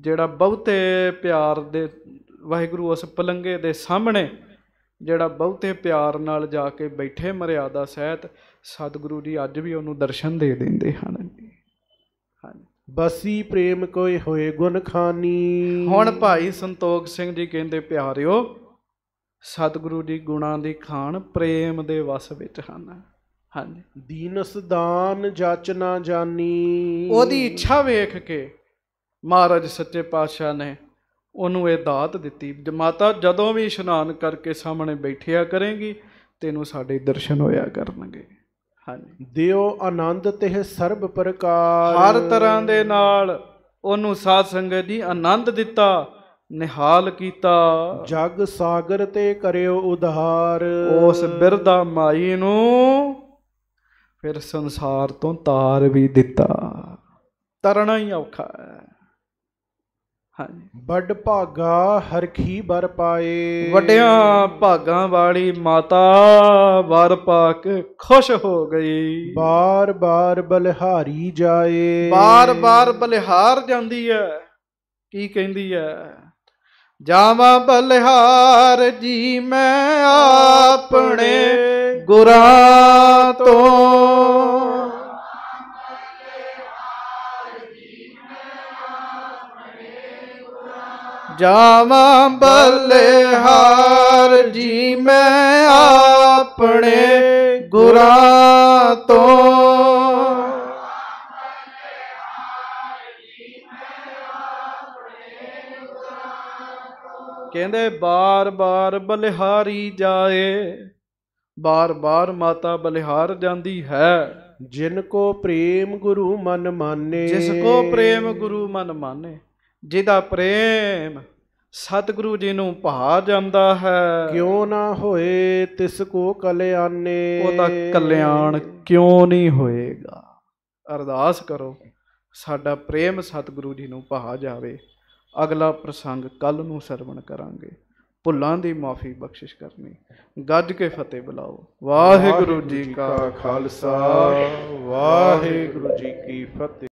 ਜਿਹੜਾ ਬਹੁਤੇ ਪਿਆਰ ਦੇ ਵਾਹਿਗੁਰੂ ਉਸ ਪਲੰਗੇ ਦੇ ਸਾਹਮਣੇ ਜਿਹੜਾ ਬਹੁਤੇ ਪਿਆਰ ਨਾਲ ਜਾ ਕੇ ਬੈਠੇ ਮਰਿਆਦਾ ਸਹਿਤ ਸਤਿਗੁਰੂ ਜੀ ਅੱਜ ਵੀ ਉਹਨੂੰ ਦਰਸ਼ਨ ਦੇ ਦਿੰਦੇ ਹਨ ਬਸੀ ਪ੍ਰੇਮ ਕੋਈ ਹੋਏ ਗੁਣ ਖਾਨੀ ਹੁਣ ਭਾਈ ਸੰਤੋਖ ਸਿੰਘ ਜੀ ਕਹਿੰਦੇ ਪਿਆਰਿਓ ਸਤਿਗੁਰੂ ਦੀ ਗੁਣਾ ਦੀ ਖਾਨ ਪ੍ਰੇਮ ਦੇ ਵਸ ਵਿੱਚ ਹਨ ਹਾਂਜੀ ਦੀਨਸ ਦਾਨ ਜਚ ਨਾ ਜਾਨੀ ਉਹਦੀ ਇੱਛਾ ਵੇਖ ਕੇ ਮਹਾਰਾਜ ਸੱਚੇ ਪਾਤਸ਼ਾਹ ਨੇ ਉਹਨੂੰ ਇਹ ਦਾਤ ਦਿੱਤੀ ਮਾਤਾ ਜਦੋਂ ਵੀ ਇਸ਼ਨਾਨ ਕਰਕੇ ਸਾਹਮਣੇ ਬੈਠਿਆ ਕਰੇਗੀ ਤੈਨੂੰ ਸਾਡੇ ਦਰਸ਼ਨ ਹੋਇਆ ਕਰਨਗੇ ਦਿਓ ਆਨੰਦ ਤੇ ਸਰਬ ਪ੍ਰਕਾਰ ਹਰ ਤਰ੍ਹਾਂ ਦੇ ਨਾਲ ਉਹਨੂੰ ਸਾਧ ਸੰਗਤ ਦੀ ਆਨੰਦ ਦਿੱਤਾ ਨਿਹਾਲ ਕੀਤਾ ਜਗ ਸਾਗਰ ਤੇ ਕਰਿਓ ਉਧਾਰ ਉਸ ਬਿਰਦਾ ਮਾਈ ਨੂੰ ਫਿਰ ਸੰਸਾਰ ਤੋਂ ਤਾਰ ਵੀ ਦਿੱਤਾ ਤਰਣਾ ਹੀ ਔਖਾ ਹੈ ਵੱਡ ਭਾਗਾ ਹਰਖੀ ਬਰ ਪਾਏ ਵੱਡਿਆਂ ਭਾਗਾਂ ਵਾਲੀ ਮਾਤਾ ਵਰ ਪਾ ਕੇ ਖੁਸ਼ ਹੋ ਗਈ ਬਾਰ-ਬਾਰ ਬਲਿਹਾਰੀ ਜਾਏ ਬਾਰ-ਬਾਰ ਬਲਿਹਾਰ ਜਾਂਦੀ ਹੈ ਕੀ ਕਹਿੰਦੀ ਹੈ ਜਾਵਾਂ ਬਲਿਹਾਰ ਜੀ ਮੈਂ ਆਪਣੇ ਗੁਰਾਂ ਤੋਂ ਜਾਵਾਂ ਹਾਰ ਜੀ ਮੈਂ ਆਪਣੇ ਗੁਰਾਂ ਤੋਂ ਕਹਿੰਦੇ ਬਾਰ-ਬਾਰ ਬਲਿਹਾਰੀ ਜਾਏ ਬਾਰ-ਬਾਰ ਮਾਤਾ ਬਲਿਹਾਰ ਜਾਂਦੀ ਹੈ ਜਿਨ ਕੋ ਪ੍ਰੇਮ ਗੁਰੂ ਮਨ ਮਾਨੇ ਜਿਸ ਕੋ ਪ੍ਰੇਮ ਗੁਰੂ ਮਨ ਮਾਨੇ ਜਿਹਦਾ ਪ੍ਰੇਮ ਸਤਿਗੁਰੂ ਜੀ ਨੂੰ ਭਾ ਜਾਂਦਾ ਹੈ ਕਿਉਂ ਨਾ ਹੋਏ ਤਿਸ ਕੋ ਕਲਿਆਣੇ ਉਹਦਾ ਕਲਿਆਣ ਕਿਉਂ ਨਹੀਂ ਹੋਏਗਾ ਅਰਦਾਸ ਕਰੋ ਸਾਡਾ ਪ੍ਰੇਮ ਸਤਿਗੁਰੂ ਜੀ ਨੂੰ ਭਾ ਜਾਵੇ ਅਗਲਾ ਪ੍ਰਸੰਗ ਕੱਲ ਨੂੰ ਸਰਵਣ ਕਰਾਂਗੇ ਭੁੱਲਾਂ ਦੀ ਮਾਫੀ ਬਖਸ਼ਿਸ਼ ਕਰਨੀ ਗੱਜ ਕੇ ਫਤਿਹ ਬੁਲਾਓ ਵਾਹਿਗੁਰੂ ਜੀ ਕਾ ਖਾਲਸਾ ਵਾਹਿਗੁਰੂ ਜੀ ਕੀ ਫਤਿਹ